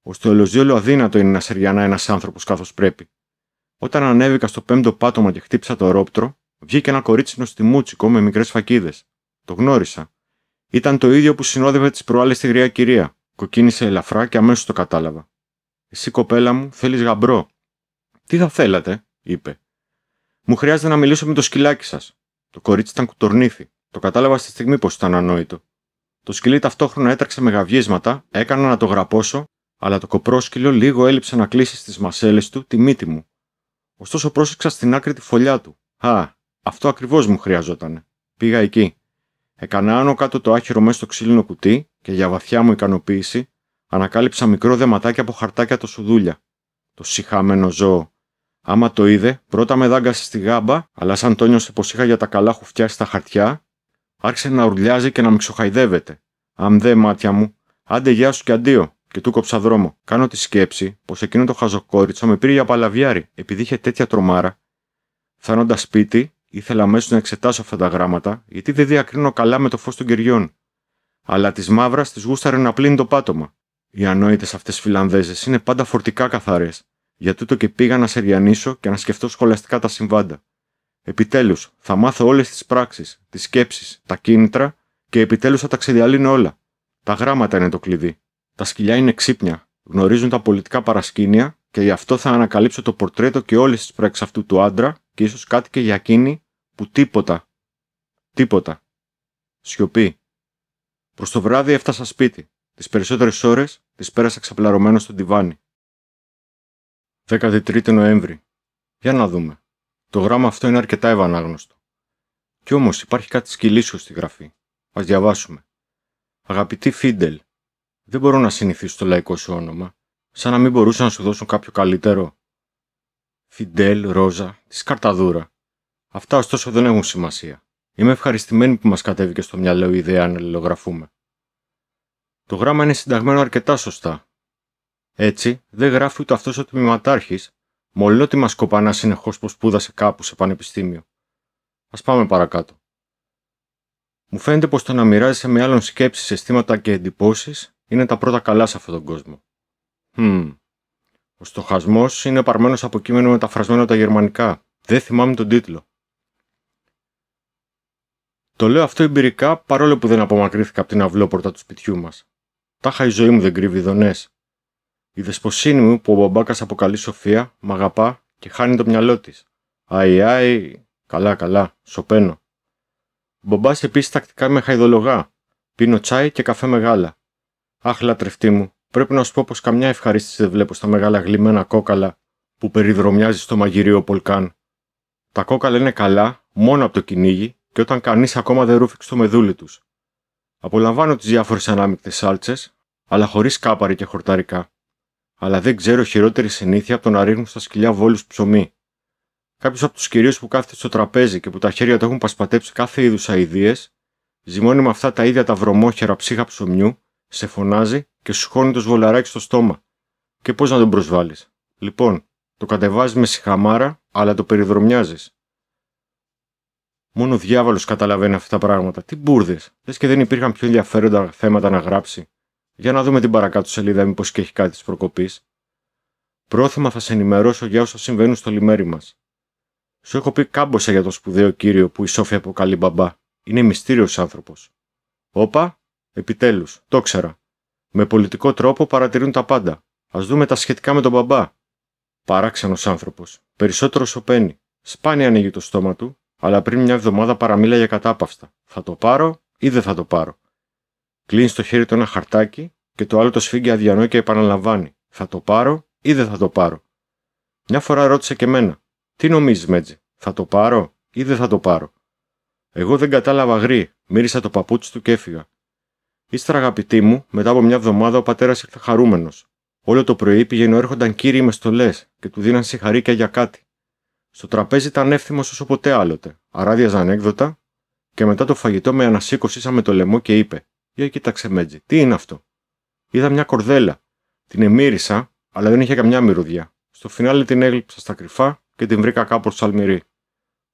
Ωστε ελοζιόλο αδύνατο είναι να σεριανά ένας άνθρωπος καθώς πρέπει. Όταν ανέβηκα στο πέμπτο πάτωμα και χτύπησα το ρόπτρο, βγήκε ένα κορίτσινο στη μούτσικο με μικρές φακίδες. Το γνώρισα. Ήταν το ίδιο που συνόδευε τις προάλλες τη γριά κυρία. Κοκκίνησε ελαφρά και αμέσως το κατάλαβα. Εσύ, κοπέλα μου, θέλεις γαμπρό. Τι θα θέλατε, είπε. Μου χρειάζεται να μιλήσω με το σκυλάκι σας. Το κορίτσι ήταν κουτορνήθη. Το κατάλαβα στη στιγμή πως ήταν ανόητο. Το σκυλί ταυτόχρονα έτρεξε με γαβγίσματα, έκανα να το γραπώσω αλλά το κοπρόσκυλο λίγο έλειψε να κλείσει στις μασέλες του τη μύτη μου. Ωστόσο πρόσεξα στην άκρη τη φωλιά του. Α, αυτό ακριβώς μου χρειαζόταν. Πήγα εκεί. Έκανα άνω κάτω το άχυρο μέσα στο ξύλινο κουτί και για βαθιά μου ικανοποίηση ανακάλυψα μικρό δεματάκι από χαρτάκια το σουδούλια. Το συχαμένο ζώο. Άμα το είδε, πρώτα με δάγκασε στη γάμπα, αλλά σαν το νιώσε πως είχα για τα καλά χουφτιάσει τα χαρτιά, άρχισε να ουρλιάζει και να με ξοχαϊδεύεται. δε, μάτια μου, άντε γεια σου και αντίο και του κόψα δρόμο. Κάνω τη σκέψη πως εκείνο το χαζοκόριτσο με πήρε για παλαβιάρι, επειδή είχε τέτοια τρομάρα. Φτάνοντας σπίτι, ήθελα αμέσως να εξετάσω αυτά τα γράμματα, γιατί δεν διακρίνω καλά με το φως των κυριών. Αλλά της μαύρας της γούσταρε να πλύνει το πάτωμα. Οι ανόητες αυτές Φιλανδέζες είναι πάντα φορτικά καθαρές, για τούτο και πήγα να σε και να σκεφτώ σχολαστικά τα συμβάντα. Επιτέλους, θα μάθω όλες τις πράξεις, τις σκέψεις, τα κίνητρα και επιτέλους θα τα ξεδιαλύνω όλα. Τα γράμματα είναι το κλειδί. Τα σκυλιά είναι ξύπνια, γνωρίζουν τα πολιτικά παρασκήνια και γι' αυτό θα ανακαλύψω το πορτρέτο και όλες τις πράξεις αυτού του άντρα και ίσως κάτι και για εκείνη που τίποτα. Τίποτα. Σιωπή. Προς το βράδυ έφτασα σπίτι. Τις περισσότερες ώρες τις πέρασα ξαπλαρωμένο στο τιβάνι. 13 Νοέμβρη. Για να δούμε. Το γράμμα αυτό είναι αρκετά ευανάγνωστο. Κι όμως υπάρχει κάτι σκυλίσιο στη γραφή. Ας διαβάσουμε. Αγαπητή Φίντελ, δεν μπορώ να συνηθίσω το λαϊκό σου όνομα, σαν να μην μπορούσαν να σου δώσουν κάποιο καλύτερο. Φιντέλ, Ρόζα, της Καρταδούρα. Αυτά ωστόσο δεν έχουν σημασία. Είμαι ευχαριστημένη που μας κατέβηκε στο μυαλό η ιδέα να αλληλογραφούμε. Το γράμμα είναι συνταγμένο αρκετά σωστά. Έτσι, δεν γράφει ούτε αυτός ο τμήματάρχης, μόλις ότι μας κοπανά συνεχώς πως σπούδασε κάπου σε πανεπιστήμιο. Ας πάμε παρακάτω. Μου φαίνεται πως το να μοιράζεσαι με άλλον σκέψεις, αισθήματα και εντυπώσεις είναι τα πρώτα καλά σε αυτόν τον κόσμο. Hm. Ο στοχασμός είναι παρμένος από κείμενο μεταφρασμένο τα γερμανικά. Δεν θυμάμαι τον τίτλο. Το λέω αυτό εμπειρικά παρόλο που δεν απομακρύθηκα από την αυλόπορτα του σπιτιού μας. Τάχα η ζωή μου δεν κρύβει δονέ. Η δεσποσύνη μου που ο μπαμπάκας αποκαλεί Σοφία μ' αγαπά και χάνει το μυαλό της. Αϊ, αϊ, καλά, καλά, σοπαίνω. Μπομπά επίσης τακτικά με χαϊδολογά. Πίνω τσάι και καφέ μεγάλα. Αχ, λατρευτή μου, πρέπει να σου πω πως καμιά ευχαρίστηση δεν βλέπω στα μεγάλα γλυμμένα κόκαλα που περιδρομιάζει στο μαγειρίο Πολκάν. Τα κόκαλα είναι καλά μόνο από το κυνήγι και όταν κανείς ακόμα δεν ρούφηξε το μεδούλι τους. Απολαμβάνω τις διάφορες ανάμεικτες σάλτσες, αλλά χωρίς κάπαρη και χορταρικά. Αλλά δεν ξέρω χειρότερη συνήθεια από το να ρίχνουν στα σκυλιά βόλους ψωμί. Κάποιος από τους κυρίω που κάθεται στο τραπέζι και που τα χέρια του έχουν πασπατέψει κάθε είδους αειδίε, ζυμώνει με αυτά τα ίδια τα βρωμόχερα ψύχα ψωμιού σε φωνάζει και σου χώνει το σβολαράκι στο στόμα. Και πώς να τον προσβάλλεις. Λοιπόν, το κατεβάζεις με συχαμάρα, αλλά το περιδρομιάζεις. Μόνο ο διάβολος καταλαβαίνει αυτά τα πράγματα. Τι μπουρδες. Λες και δεν υπήρχαν πιο ενδιαφέροντα θέματα να γράψει. Για να δούμε την παρακάτω σελίδα, μήπως και έχει κάτι της προκοπής. Πρόθυμα θα σε ενημερώσω για όσα συμβαίνουν στο λιμέρι μας. Σου έχω πει κάμποσα για το σπουδαίο κύριο που η Σόφια αποκαλεί μπαμπά. Είναι μυστήριος άνθρωπος. Όπα, Επιτέλους, το ξέρα. Με πολιτικό τρόπο παρατηρούν τα πάντα. Ας δούμε τα σχετικά με τον μπαμπά. Παράξενος άνθρωπος. Περισσότερος σοπαίνει. Σπάνια ανοίγει το στόμα του, αλλά πριν μια εβδομάδα παραμίλα για κατάπαυστα. Θα το πάρω ή δεν θα το πάρω. Κλείνει στο χέρι του ένα χαρτάκι και το άλλο το σφίγγει αδιανό και επαναλαμβάνει. Θα το πάρω ή δεν θα το πάρω. Μια φορά ρώτησε και μένα. Τι νομίζεις, Μέτζε, θα το πάρω ή δεν θα το πάρω. Εγώ δεν κατάλαβα γρή, μύρισα το παπούτσι του και έφυγα. Ύστερα, αγαπητοί μου, μετά από μια εβδομάδα ο πατέρας ήρθε χαρούμενος. Όλο το πρωί πήγαινε έρχονταν κύριοι με στολές και του δίναν συγχαρήκια για κάτι. Στο τραπέζι ήταν εύθυμος όσο ποτέ άλλοτε, αράδιαζαν έκδοτα και μετά το φαγητό με ανασήκωση σαν με το λαιμό και είπε: Για κοίταξε μέτζι, τι είναι αυτό. Είδα μια κορδέλα. Την εμύρισα, αλλά δεν είχε καμιά μυρουδιά. Στο φινάλε την έγλειψα στα κρυφά και την βρήκα κάπω σαλμυρή.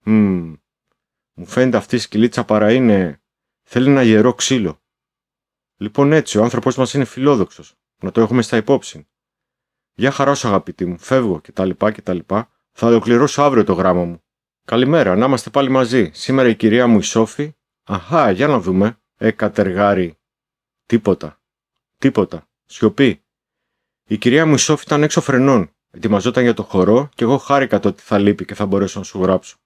Μου φαίνεται αυτή η σκυλίτσα παρά είναι. Θέλει ένα γερό ξύλο. Λοιπόν, έτσι, ο άνθρωπό μας είναι φιλόδοξος. Να το έχουμε στα υπόψη. Για χαρά σου, αγαπητή μου. Φεύγω κτλ. κτλ. Θα ολοκληρώσω αύριο το γράμμα μου. Καλημέρα, να είμαστε πάλι μαζί. Σήμερα η κυρία μου η Σόφη. Αχά, για να δούμε. Ε, κατεργάρι. Τίποτα. Τίποτα. Σιωπή. Η κυρία μου η Σόφη ήταν έξω φρενών. Ετοιμαζόταν για το χορό και εγώ χάρηκα το ότι θα λείπει και θα μπορέσω να σου γράψω.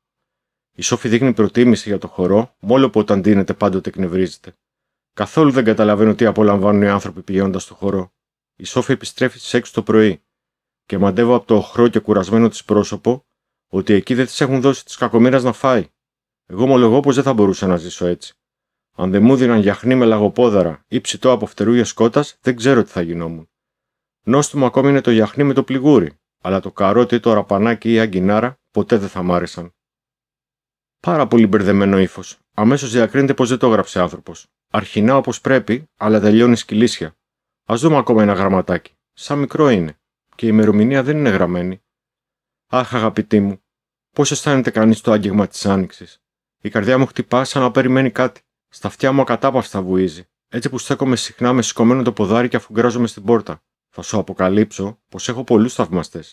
Η Σόφη δείχνει προτίμηση για το χορό, μόλο που όταν δίνεται πάντοτε εκνευρίζεται. Καθόλου δεν καταλαβαίνω τι απολαμβάνουν οι άνθρωποι πηγαίνοντας στο χώρο. Η Σόφη επιστρέφει στις 6 το πρωί και μαντεύω από το οχρό και κουρασμένο της πρόσωπο ότι εκεί δεν της έχουν δώσει τη κακομοίρα να φάει. Εγώ ομολογώ πως δεν θα μπορούσα να ζήσω έτσι. Αν δεν μου δίναν γιαχνή με λαγοπόδαρα ή ψητό από φτερούγια σκότας, δεν ξέρω τι θα γινόμουν. Νόστιμο ακόμη είναι το γιαχνί με το πληγούρι, αλλά το καρότι ή το ραπανάκι ή η αγκινάρα ποτέ δεν θα μ' άρεσαν. Πάρα πολύ μπερδεμένο ύφος. Αμέσως διακρίνεται πως δεν το έγραψε άνθρωπος. Αρχινά όπως πρέπει, αλλά τελειώνει σκυλίσια. Ας δούμε ακόμα ένα γραμματάκι. Σαν μικρό είναι. Και η ημερομηνία δεν είναι γραμμένη. Αχ, αγαπητή μου, πώς αισθάνεται κανείς το άγγιγμα της άνοιξης. Η καρδιά μου χτυπά σαν να περιμένει κάτι. Στα αυτιά μου ακατάπαυστα βουίζει. Έτσι που στέκομαι συχνά με σηκωμένο το ποδάρι και αφουγκράζομαι στην πόρτα. Θα σου αποκαλύψω πως έχω πολλούς θαυμαστές.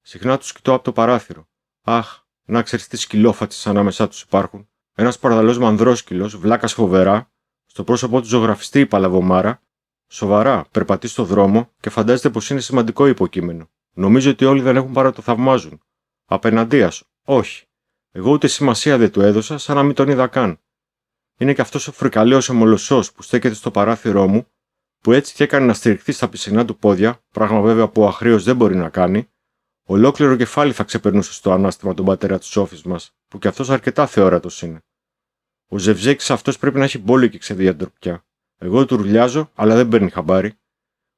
Συχνά τους κοιτώ από το παράθυρο. Αχ, να ξέρεις τι σκυλόφατσε ανάμεσά τους υπάρχουν. Ένας παραδαλό μανδρόσκυλος, βλάκας φοβερά, στο πρόσωπό του ζωγραφιστή η παλαβομάρα, σοβαρά, περπατεί στο δρόμο και φαντάζεται πως είναι σημαντικό υποκείμενο. Νομίζω ότι όλοι δεν έχουν παρά το θαυμάζουν. Απέναντία, όχι. Εγώ ούτε σημασία δεν του έδωσα, σαν να μην τον είδα καν. Είναι και αυτός ο φρικαλαίος ομολοσό που στέκεται στο παράθυρό μου, που έτσι και έκανε να στηριχθεί στα πισινά του πόδια, πράγμα βέβαια που ο Αχρίος δεν μπορεί να κάνει, ολόκληρο κεφάλι θα ξεπερνούσε στο ανάστημα τον πατέρα της όφης μας, που κι αυτός αρκετά θεόρατος είναι. Ο Ζευζέκη αυτός πρέπει να έχει μπόλιο και ξεδιαντροπιά. Εγώ του ρουλιάζω, αλλά δεν παίρνει χαμπάρι.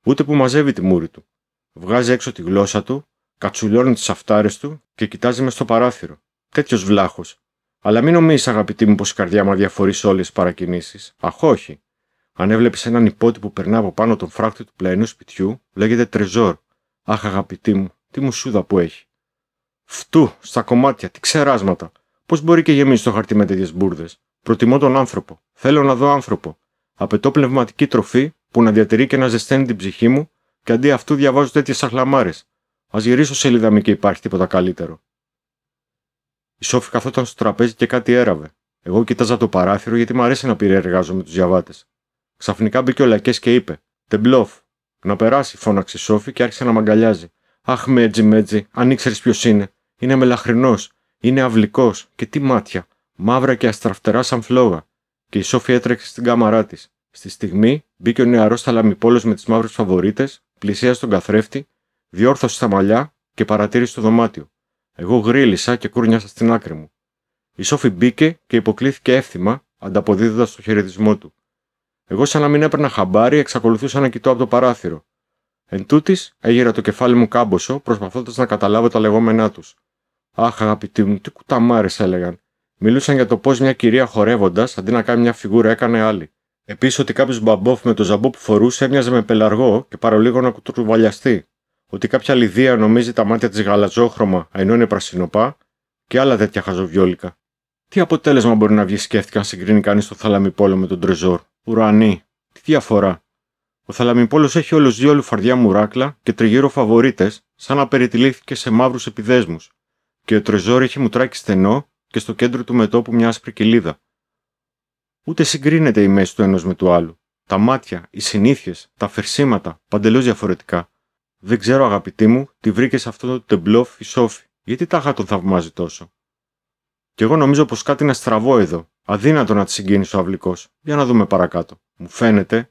Ούτε που μαζεύει τη μούρη του. Βγάζει έξω τη γλώσσα του, κατσουλώνει τις αυτάρες του και κοιτάζει μες στο παράθυρο. Τέτοιος βλάχος. Αλλά μην νομίζεις, αγαπητή μου, πως η καρδιά μου αδιαφορεί σε όλες τις παρακινήσεις. Αχ, όχι. Αν έβλεπες έναν υπότι που περνά από πάνω τον φράχτη του πλαϊνού σπιτιού, λέγεται τρεζόρ. Αχ, αγαπητή μου, τι μουσούδα που έχει. Φτού, στα κομμάτια, τι ξεράσματα. Πώς μπορεί και γεμίζει το χαρτί με τέτοιες μπουρδες. Προτιμώ τον άνθρωπο. Θέλω να δω άνθρωπο. Απαιτώ πνευματική τροφή που να διατηρεί και να ζεσταίνει την ψυχή μου και αντί αυτού διαβάζω τέτοιες αχλαμάρες. Ας γυρίσω σελίδα μη και υπάρχει τίποτα καλύτερο. Η Σόφη καθόταν στο τραπέζι και κάτι έραβε. Εγώ κοίταζα το παράθυρο γιατί μου αρέσει να πειρεργάζω με τους διαβάτες. Ξαφνικά μπήκε ο Λακές και είπε: Τεμπλόφ. Να περάσει, φώναξε η Σόφη και άρχισε να μαγκαλιάζει. Αχ, μέτζι, μέτζι, αν ήξερες ποιος είναι. Είναι μελαχρινός, είναι αυλικός και τι μάτια μαύρα και αστραφτερά σαν φλόγα, και η Σόφη έτρεξε στην κάμαρά της. Στη στιγμή μπήκε ο νεαρός θαλαμιπόλος με τις μαύρες φαβορίτες, πλησίασε τον καθρέφτη, διόρθωσε τα μαλλιά και παρατήρησε το δωμάτιο. Εγώ γρήλησα και κούρνιασα στην άκρη μου. Η Σόφη μπήκε και υποκλήθηκε εύθυμα, ανταποδίδοντας το χαιρετισμό του. Εγώ, σαν να μην έπαιρνα χαμπάρι, εξακολουθούσα να κοιτώ από το παράθυρο. Εν τούτης, έγειρα το κεφάλι μου κάμποσο, προσπαθώντας να καταλάβω τα λεγόμενά τους. Αχ, αγαπητοί μου, τι κουταμάρες έλεγαν. Μιλούσαν για το πώς μια κυρία χορεύοντας, αντί να κάνει μια φιγούρα, έκανε άλλη. Επίσης ότι κάποιος μπαμπόφ με το ζαμπό που φορούσε έμοιαζε με πελαργό και παρολίγο να κουτουρβαλιαστεί. Ότι κάποια λιδία νομίζει τα μάτια της γαλαζόχρωμα, ενώ είναι πρασινοπά, και άλλα τέτοια χαζοβιόλικα. Τι αποτέλεσμα μπορεί να βγει, σκέφτηκα, αν συγκρίνει κανείς το θαλαμιπόλο με τον τρεζόρ. Ουρανή. Τι διαφορά. Ο θαλαμιπόλο έχει όλο δύο λουφαρδιά μουράκλα και τριγύρω φαβορίτες, σαν να σε μαύρους επιδέσμους. Και ο τρεζόρ έχει μουτράκι στενό και στο κέντρο του μετώπου μια άσπρη κοιλίδα. Ούτε συγκρίνεται η μέση του ενός με του άλλου. Τα μάτια, οι συνήθειες, τα φερσίματα, παντελώς διαφορετικά. Δεν ξέρω, αγαπητή μου, τι βρήκες σε αυτό το τεμπλόφ η Γιατί τάχα τον θαυμάζει τόσο. Κι εγώ νομίζω πως κάτι είναι στραβό εδώ. Αδύνατο να τη συγκίνησε ο αυλικός. Για να δούμε παρακάτω. Μου φαίνεται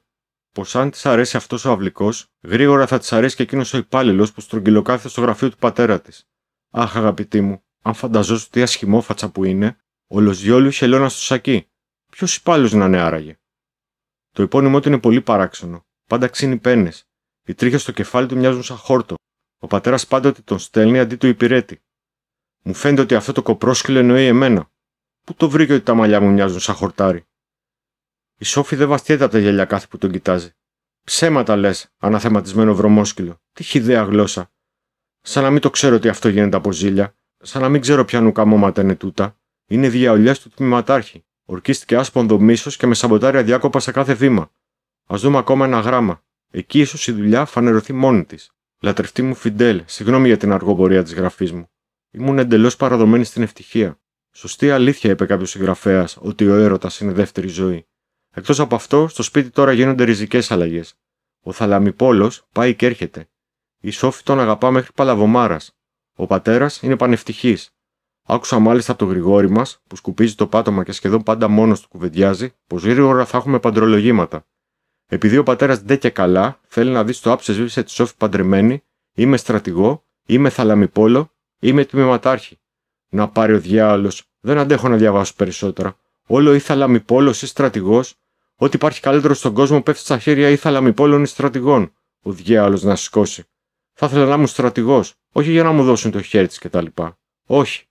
πω αν της αρέσει αυτός ο αυλικός, γρήγορα θα της αρέσει και εκείνος ο υπάλληλος που στρογγυλοκάθεται στο γραφείο του πατέρα της. Αχ, αγαπητή μου, αν φανταζόσου τι ασχημόφατσα που είναι, είχε χελώνα στο σακί. Ποιος υπάλληλος να είναι άραγε. Το υπόνοιμο του είναι πολύ παράξενο. Πάντα ξύνει πένες. Οι τρίχες στο κεφάλι του μοιάζουν σαν χόρτο. Ο πατέρας πάντοτε τον στέλνει αντί του υπηρέτη. Μου φαίνεται ότι αυτό το κοπρόσκυλο εννοεί εμένα. Πού το βρήκε ότι τα μαλλιά μου μοιάζουν σαν χορτάρι. Η Σόφη δεν βαστιέται από τα γυαλιά κάθε που τον κοιτάζει. Ψέματα λες, αναθεματισμένο βρωμόσκυλο. Τι χιδέα γλώσσα. Σαν να μην το ξέρω ότι αυτό γίνεται από ζήλια σαν να μην ξέρω ποια νουκαμώματα είναι τούτα. Είναι διαολιά του τμήματάρχη. Ορκίστηκε άσπονδο μίσος και με σαμποτάρει διάκοπα σε κάθε βήμα. Ας δούμε ακόμα ένα γράμμα. Εκεί ίσως η δουλειά φανερωθεί μόνη της. Λατρευτή μου Φιντέλ, συγγνώμη για την αργοπορία της γραφής μου. Ήμουν εντελώς παραδομένη στην ευτυχία. Σωστή αλήθεια είπε κάποιος συγγραφέας ότι ο έρωτας είναι δεύτερη ζωή. Εκτός από αυτό, στο σπίτι τώρα γίνονται ριζικές αλλαγές. Ο θαλαμιπόλος πάει και έρχεται. Η Σόφη τον αγαπά μέχρι παλαβομάρας. Ο πατέρας είναι πανευτυχής. Άκουσα μάλιστα από τον Γρηγόρη μας, που σκουπίζει το πάτωμα και σχεδόν πάντα μόνος του κουβεντιάζει, πως γρήγορα θα έχουμε παντρολογήματα. Επειδή ο πατέρας δεν και καλά, θέλει να δεις στο άψε ζήτησε της σόφη παντρεμένη, είμαι στρατηγό, είμαι θαλαμιπόλο, είμαι τμήματάρχη. Να πάρει ο διάολο, δεν αντέχω να διαβάσω περισσότερα. Όλο ή θαλαμιπόλος ή στρατηγός, ό,τι υπάρχει καλύτερο στον κόσμο πέφτει στα χέρια ή θαλαμιπόλων ή στρατηγών. Ο διάολο να σηκώσει. Θα ήθελα να είμαι στρατηγός, όχι για να μου δώσουν το χέρι της κτλ. Όχι.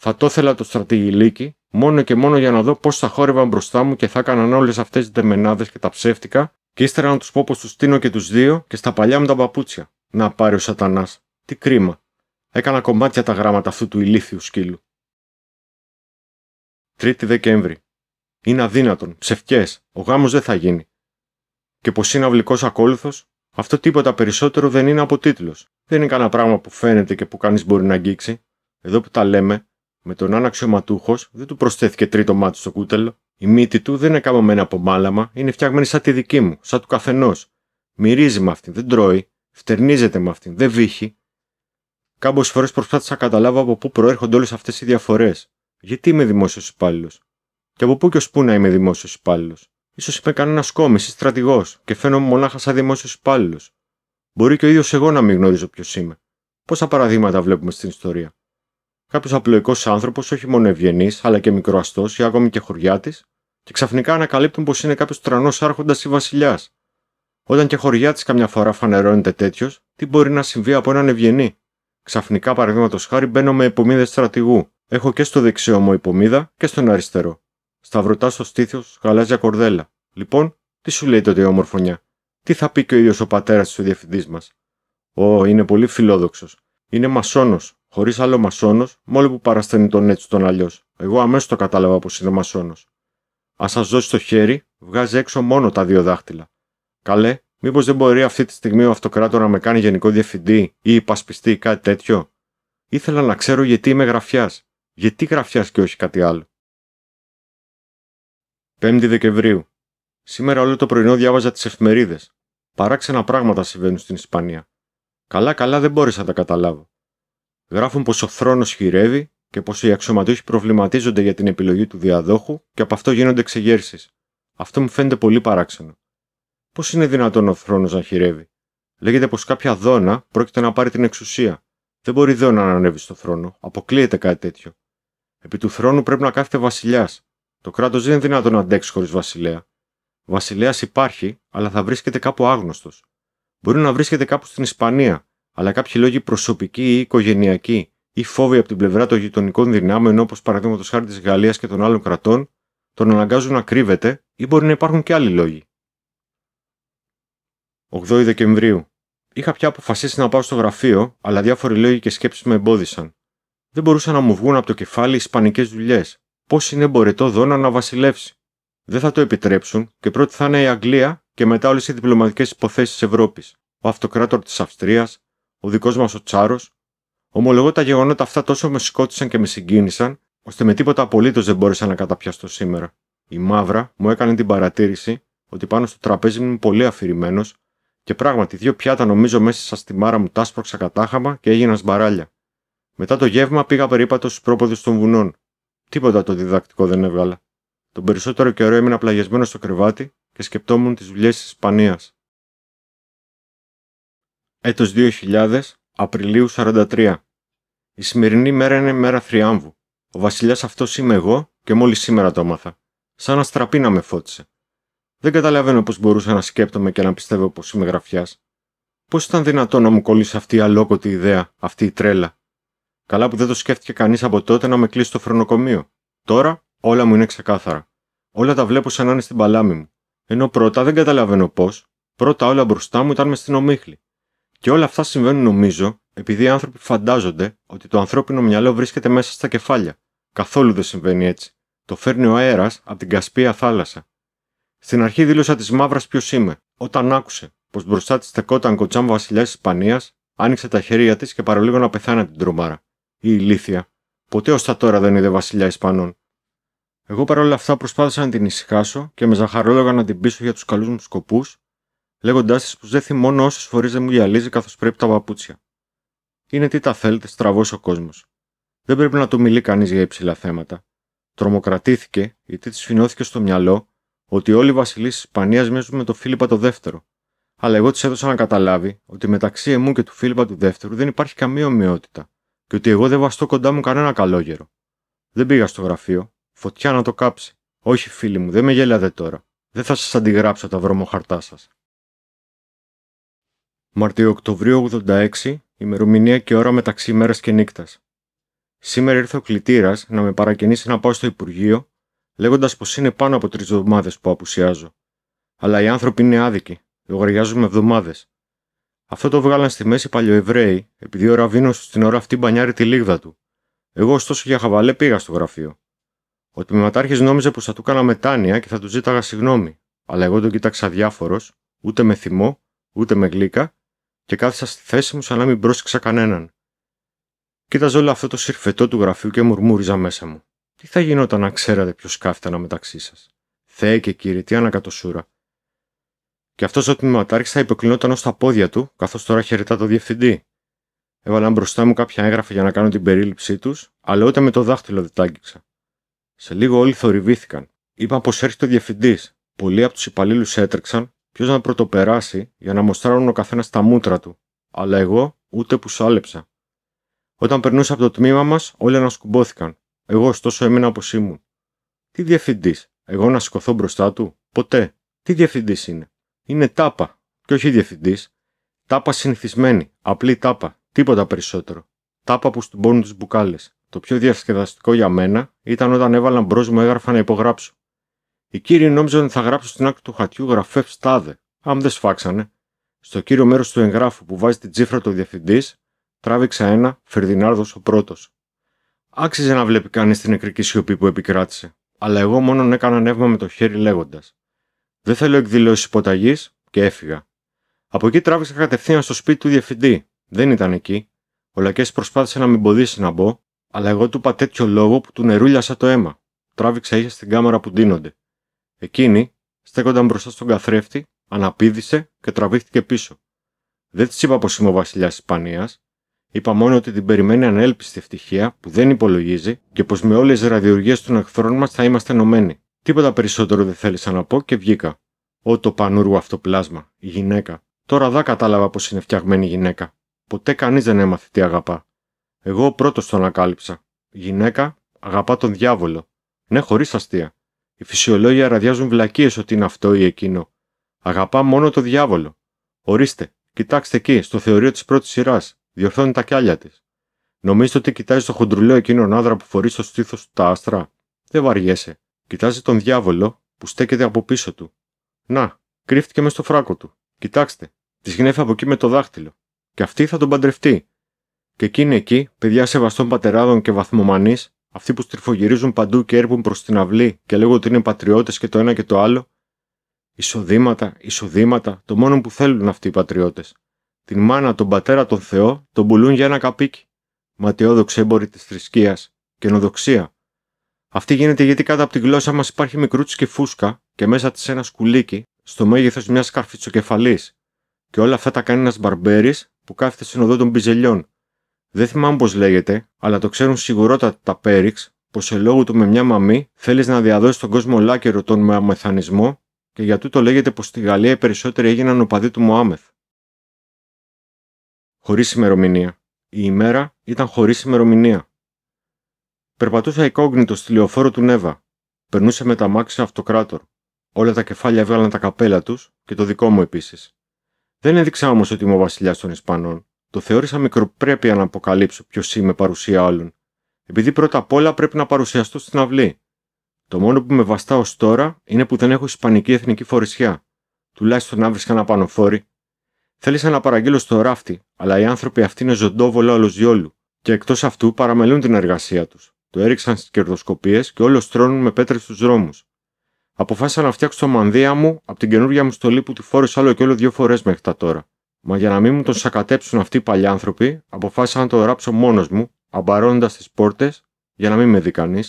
Θα το ήθελα το στρατηγηλίκι μόνο και μόνο για να δω πώς θα χόρευαν μπροστά μου και θα έκαναν όλες αυτές τι δεμενάδε και τα ψεύτικα, και ύστερα να τους πω πως τους στείνω και τους δύο και στα παλιά μου τα παπούτσια. Να πάρει ο Σατανάς. Τι κρίμα. Έκανα κομμάτια τα γράμματα αυτού του ηλίθιου σκύλου. Δεκέμβρη. Είναι αδύνατον, ψευκές, ο γάμος δεν θα γίνει. Και πως είναι αυλικός ακόλουθος, αυτό τίποτα περισσότερο δεν είναι από τίτλο. Δεν είναι κανένα πράγμα που φαίνεται και που κανείς μπορεί να αγγίξει. Εδώ που τα λέμε, με τον αν αξιωματούχος δεν του προσθέθηκε τρίτο μάτι στο κούτελο. Η μύτη του δεν είναι καμωμένη από μάλαμα, είναι φτιαγμένη σαν τη δική μου, σαν του καθενός. Μυρίζει με αυτήν, δεν τρώει, φτερνίζεται με αυτήν, δεν βύχει. Κάμποσε φορές προσπάθησα να καταλάβω από πού προέρχονται όλες αυτές οι διαφορές. Γιατί είμαι δημόσιος υπάλληλος. Και από πού και ως πού να είμαι δημόσιος υπάλληλος σω είμαι κανένας κόμις ή στρατηγός και φαίνομαι μονάχα σαν δημόσιος υπάλληλος. Μπορεί και ο ίδιος εγώ να μην γνωρίζω ποιος είμαι. Πόσα παραδείγματα βλέπουμε στην ιστορία. Κάποιος απλοϊκός άνθρωπος, όχι μόνο ευγενής, αλλά και μικροαστός ή ακόμη και τη, και ξαφνικά ανακαλύπτουν πως είναι κάποιος τρανός άρχοντας ή βασιλιάς. Όταν και της καμιά φορά φανερώνεται τέτοιος, τι μπορεί να συμβεί από έναν ευγενή. Ξαφνικά, παραδείγματος χάρη, μπαίνω με υπομίδε στρατηγού. Έχω και στο δεξιό μου υπομίδα και στον αριστερό σταυρωτάς στο στήθος γαλάζια κορδέλα. Λοιπόν, τι σου λέει τότε η ομορφωνιά. Τι θα πει και ο ίδιος ο πατέρας ο διευθυντής μας. Ω, είναι πολύ φιλόδοξος. Είναι μασόνος. Χωρίς άλλο μασόνος, μόλι που παρασταίνει τον έτσι τον αλλιώς. Εγώ αμέσως το κατάλαβα πως είναι μασόνος. Ας σας δώσει το χέρι, βγάζει έξω μόνο τα δύο δάχτυλα. Καλέ, μήπως δεν μπορεί αυτή τη στιγμή ο αυτοκράτορα να με κάνει γενικό διευθυντή ή υπασπιστή ή κάτι τέτοιο. Ήθελα να ξέρω γιατί είμαι γραφιάς. Γιατί γραφιάς και όχι κάτι άλλο. 5η Δεκεμβρίου. Σήμερα όλο το πρωινό διάβαζα τις εφημερίδες. Παράξενα πράγματα συμβαίνουν στην Ισπανία. Καλά-καλά δεν μπόρεσα να τα καταλάβω. Γράφουν πως ο θρόνος χειρεύει και πως οι αξιωματούχοι προβληματίζονται για την επιλογή του διαδόχου και από αυτό γίνονται εξεγέρσεις. Αυτό μου φαίνεται πολύ παράξενο. Πώς είναι δυνατόν ο θρόνος να χειρεύει. Λέγεται πως κάποια δόνα πρόκειται να πάρει την εξουσία. Δεν μπορεί δόνα να ανέβει στο θρόνο. Αποκλείεται κάτι τέτοιο. Επί του θρόνου πρέπει να κάθεται βασιλιάς το κράτος δεν είναι δυνατόν να αντέξει χωρίς βασιλέα. Ο βασιλέας υπάρχει, αλλά θα βρίσκεται κάπου άγνωστος. Μπορεί να βρίσκεται κάπου στην Ισπανία, αλλά κάποιοι λόγοι προσωπικοί ή οικογενειακοί ή φόβοι από την πλευρά των γειτονικών δυνάμεων, όπως παραδείγματος χάρη της Γαλλίας και των άλλων κρατών, τον αναγκάζουν να κρύβεται ή μπορεί να υπάρχουν και άλλοι λόγοι. 8 Δεκεμβρίου. Είχα πια αποφασίσει να πάω στο γραφείο, αλλά διάφοροι λόγοι και σκέψεις με εμπόδισαν. Δεν μπορούσαν να μου βγουν από το κεφάλι ισπανικές δουλειές, πώς είναι μπορετό δώνα να βασιλεύσει. Δεν θα το επιτρέψουν και πρώτη θα είναι η Αγγλία και μετά όλες οι διπλωματικές υποθέσεις της Ευρώπης. Ο αυτοκράτορ της Αυστρίας, ο δικός μας ο Τσάρος. Ομολογώ τα γεγονότα αυτά τόσο με σκότισαν και με συγκίνησαν, ώστε με τίποτα απολύτως δεν μπόρεσα να καταπιαστώ σήμερα. Η μαύρα μου έκανε την παρατήρηση ότι πάνω στο τραπέζι μου είμαι πολύ αφηρημένος και πράγματι δύο πιάτα νομίζω μέσα σας στη μάρα μου τασπροξα κατάχαμα και έγινα σμπαράλια. Μετά το γεύμα πήγα περίπατο στους πρόποδου των βουνών. Τίποτα το διδακτικό δεν έβγαλα. Τον περισσότερο καιρό έμεινα πλαγιασμένος στο κρεβάτι και σκεπτόμουν τις δουλειές της Ισπανίας. Έτος 2000, Απριλίου 43. Η σημερινή μέρα είναι μέρα θριάμβου. Ο βασιλιάς αυτός είμαι εγώ και μόλις σήμερα το έμαθα. Σαν αστραπή να με φώτισε. Δεν καταλαβαίνω πώς μπορούσα να σκέπτομαι και να πιστεύω πως είμαι γραφιάς. Πώς ήταν δυνατόν να μου κολλήσει αυτή η αλόκοτη ιδέα, αυτή η τρέλα. Καλά που δεν το σκέφτηκε κανείς από τότε να με κλείσει το φρονοκομείο. Τώρα όλα μου είναι ξεκάθαρα. Όλα τα βλέπω σαν να είναι στην παλάμη μου. Ενώ πρώτα δεν καταλαβαίνω πώς, πρώτα όλα μπροστά μου ήταν μες στην ομίχλη. Και όλα αυτά συμβαίνουν νομίζω επειδή οι άνθρωποι φαντάζονται ότι το ανθρώπινο μυαλό βρίσκεται μέσα στα κεφάλια. Καθόλου δεν συμβαίνει έτσι. Το φέρνει ο αέρας από την Κασπία θάλασσα. Στην αρχή δήλωσα της μαύρας ποιος είμαι, όταν άκουσε πως μπροστά της στεκόταν κοτσάμ βασιλιάς της Ισπανίας, άνοιξε τα χέρια της και παρολίγο να πεθάνει την τρομάρα η ηλίθια. Ποτέ ως τα τώρα δεν είδε βασιλιά Ισπανών. Εγώ παρόλα αυτά προσπάθησα να την ησυχάσω και με ζαχαρόλογα να την πείσω για τους καλούς μου σκοπούς, λέγοντάς της πως δεν θυμώνω όσες φορέ δεν μου γυαλίζει καθώς πρέπει τα παπούτσια. Είναι τι τα θέλετε, στραβός ο κόσμος. Δεν πρέπει να του μιλεί κανείς για υψηλά θέματα. Τρομοκρατήθηκε γιατί της φινώθηκε στο μυαλό ότι όλοι οι βασιλείς της Ισπανίας μοιάζουν με τον Φίλιππα το δεύτερο. Αλλά εγώ της έδωσα να καταλάβει ότι μεταξύ εμού και του Φίλιππα του δεύτερου δεν υπάρχει καμία ομοιότητα και ότι εγώ δεν βαστώ κοντά μου κανένα καλόγερο. Δεν πήγα στο γραφείο. Φωτιά να το κάψει. Όχι, φίλοι μου, δεν με γέλατε τώρα. Δεν θα σας αντιγράψω τα βρωμοχαρτά σας. Μαρτίο Οκτωβρίου 86, ημερομηνία και ώρα μεταξύ ημέρα και νύχτα. Σήμερα ήρθε ο κλητήρας να με παρακινήσει να πάω στο Υπουργείο, λέγοντας πως είναι πάνω από τρεις εβδομάδες που απουσιάζω. Αλλά οι άνθρωποι είναι άδικοι, Λογαριάζουμε εβδομάδες. Αυτό το βγάλαν στη μέση οι παλιοεβραίοι, επειδή ο Ραβίνος στην ώρα αυτή μπανιάρει τη λίγδα του. Εγώ, ωστόσο, για χαβαλέ πήγα στο γραφείο. Ο τμηματάρχη νόμιζε πως θα του έκανα μετάνοια και θα του ζήταγα συγγνώμη, αλλά εγώ τον κοίταξα διάφορο, ούτε με θυμό, ούτε με γλύκα, και κάθισα στη θέση μου σαν να μην πρόσεξα κανέναν. Κοίταζα όλο αυτό το συρφετό του γραφείου και μουρμούριζα μέσα μου. Τι θα γινόταν αν ξέρατε ποιος κάφτανα μεταξύ σας. Θεέ και κύριε, τι ανακατοσούρα. Και αυτός ο τμήματάρχη θα υποκλεινόταν ως τα πόδια του, καθώς τώρα χαιρετά το διευθυντή. Έβαλα μπροστά μου κάποια έγγραφα για να κάνω την περίληψή τους, αλλά ούτε με το δάχτυλο δεν τα Σε λίγο όλοι θορυβήθηκαν. Είπαν πως έρχεται ο διευθυντής. Πολλοί από τους υπαλλήλους έτρεξαν, ποιος να πρωτοπεράσει, για να μοστράρουν ο καθένας τα μούτρα του. Αλλά εγώ ούτε που σάλεψα. Όταν περνούσα από το τμήμα μας, όλοι ανασκουμπόθηκαν. Εγώ ωστόσο έμεινα όπως ήμουν. Τι διευθυντής, εγώ να σηκωθώ μπροστά του, ποτέ. Τι διευθυντής είναι είναι τάπα και όχι διευθυντής. Τάπα συνηθισμένη, απλή τάπα, τίποτα περισσότερο. Τάπα που στουμπώνουν τους μπουκάλες. Το πιο διασκεδαστικό για μένα ήταν όταν έβαλαν μπρος μου έγραφα να υπογράψω. Οι κύριοι νόμιζαν ότι θα γράψω στην άκρη του χατιού γραφεύ στάδε, αν δεν σφάξανε. Στο κύριο μέρος του εγγράφου που βάζει την τσίφρα του διευθυντής, τράβηξα ένα Φερδινάρδος ο πρώτος. Άξιζε να βλέπει κανείς την νεκρική σιωπή που επικράτησε, αλλά εγώ μόνον έκανα νεύμα με το χέρι λέγοντας: δεν θέλω εκδηλώσεις υποταγής και έφυγα. Από εκεί τράβηξα κατευθείαν στο σπίτι του διευθυντή. Δεν ήταν εκεί. Ο Λακές προσπάθησε να με εμποδίσει να μπω, αλλά εγώ του είπα τέτοιο λόγο που του νερούλιασα το αίμα. Τράβηξα είχε στην κάμαρα που ντύνονται. Εκείνη στέκονταν μπροστά στον καθρέφτη, αναπήδησε και τραβήχτηκε πίσω. Δεν της είπα πως είμαι ο βασιλιάς Ισπανίας. Είπα μόνο ότι την περιμένει ανέλπιστη ευτυχία που δεν υπολογίζει και πως με όλες τις ραδιοργίε των εχθρών μας θα είμαστε ενωμένοι. Τίποτα περισσότερο δεν θέλησα να πω και βγήκα. Ω το πανούργο αυτό πλάσμα, η γυναίκα. Τώρα δα κατάλαβα πως είναι φτιαγμένη γυναίκα. Ποτέ κανείς δεν έμαθε τι αγαπά. Εγώ ο πρώτο το ανακάλυψα. Η γυναίκα αγαπά τον διάβολο. Ναι, χωρίς αστεία. Οι φυσιολόγοι αραδιάζουν βλακίες ότι είναι αυτό ή εκείνο. Αγαπά μόνο το διάβολο. Ορίστε, κοιτάξτε εκεί, στο θεωρείο της πρώτης σειράς. Διορθώνει τα κιάλια της. Νομίζετε ότι κοιτάζει το χοντρουλέο εκείνον άνδρα που φορεί στο στήθος του τα άστρα. Δεν βαριέσαι. Κοιτάζει τον διάβολο που στέκεται από πίσω του. Να, κρύφτηκε μες στο φράκο του. Κοιτάξτε, τη γνέφει από εκεί με το δάχτυλο. Και αυτή θα τον παντρευτεί. Και εκείνη εκεί, παιδιά σεβαστών πατεράδων και βαθμομανείς, αυτοί που στριφογυρίζουν παντού και έρπουν προς την αυλή και λέγονται ότι είναι πατριώτες και το ένα και το άλλο. Ισοδήματα, ισοδήματα, το μόνο που θέλουν αυτοί οι πατριώτες. Την μάνα, τον πατέρα, τον Θεό, τον πουλούν για ένα καπίκι. Ματιόδοξέ έμποροι της θρησκείας, καινοδοξία, αυτή γίνεται γιατί κάτω από τη γλώσσα μας υπάρχει μικρούτσι και φούσκα και μέσα της ένα σκουλίκι, στο μέγεθος μιας καρφιτσοκεφαλής. Και όλα αυτά τα κάνει ένας μπαρμπέρι που κάθεται στην οδό των πιζελιών. Δεν θυμάμαι πώς λέγεται, αλλά το ξέρουν σιγουρότατα τα Πέριξ πως σε λόγω του με μια μαμή θέλεις να διαδώσεις τον κόσμο λάκερο τον μεθανισμό και για τούτο λέγεται πως στη Γαλλία οι περισσότεροι έγιναν οπαδοί του Μωάμεθ. Χωρίς ημερομηνία. Η ημέρα ήταν χωρίς ημερομηνία. Περπατούσα εικόγνητο στη λεωφόρο του Νέβα. Περνούσε με τα μάξια αυτοκράτορ. Όλα τα κεφάλια έβγαλαν τα καπέλα τους και το δικό μου επίσης. Δεν έδειξα όμως ότι είμαι ο βασιλιάς των Ισπανών. Το θεώρησα μικροπρέπεια να αποκαλύψω ποιος είμαι παρουσία άλλων. Επειδή πρώτα απ' όλα πρέπει να παρουσιαστώ στην αυλή. Το μόνο που με βαστά ως τώρα είναι που δεν έχω Ισπανική εθνική φορησιά. Τουλάχιστον να βρίσκα ένα πανοφόρι. Θέλησα να παραγγείλω στο ράφτη, αλλά οι άνθρωποι αυτοί είναι ζωντόβολα διόλου. και εκτός αυτού παραμελούν την εργασία τους. Το έριξαν στις κερδοσκοπίες και όλος στρώνουν με πέτρες στους δρόμους. Αποφάσισα να φτιάξω το μανδύα μου από την καινούργια μου στολή που τη φόρεσα άλλο και όλο δύο φορές μέχρι τα τώρα. Μα για να μην μου τον σακατέψουν αυτοί οι παλιάνθρωποι, αποφάσισα να το ράψω μόνος μου, αμπαρώνοντας τις πόρτες, για να μην με δει κανείς.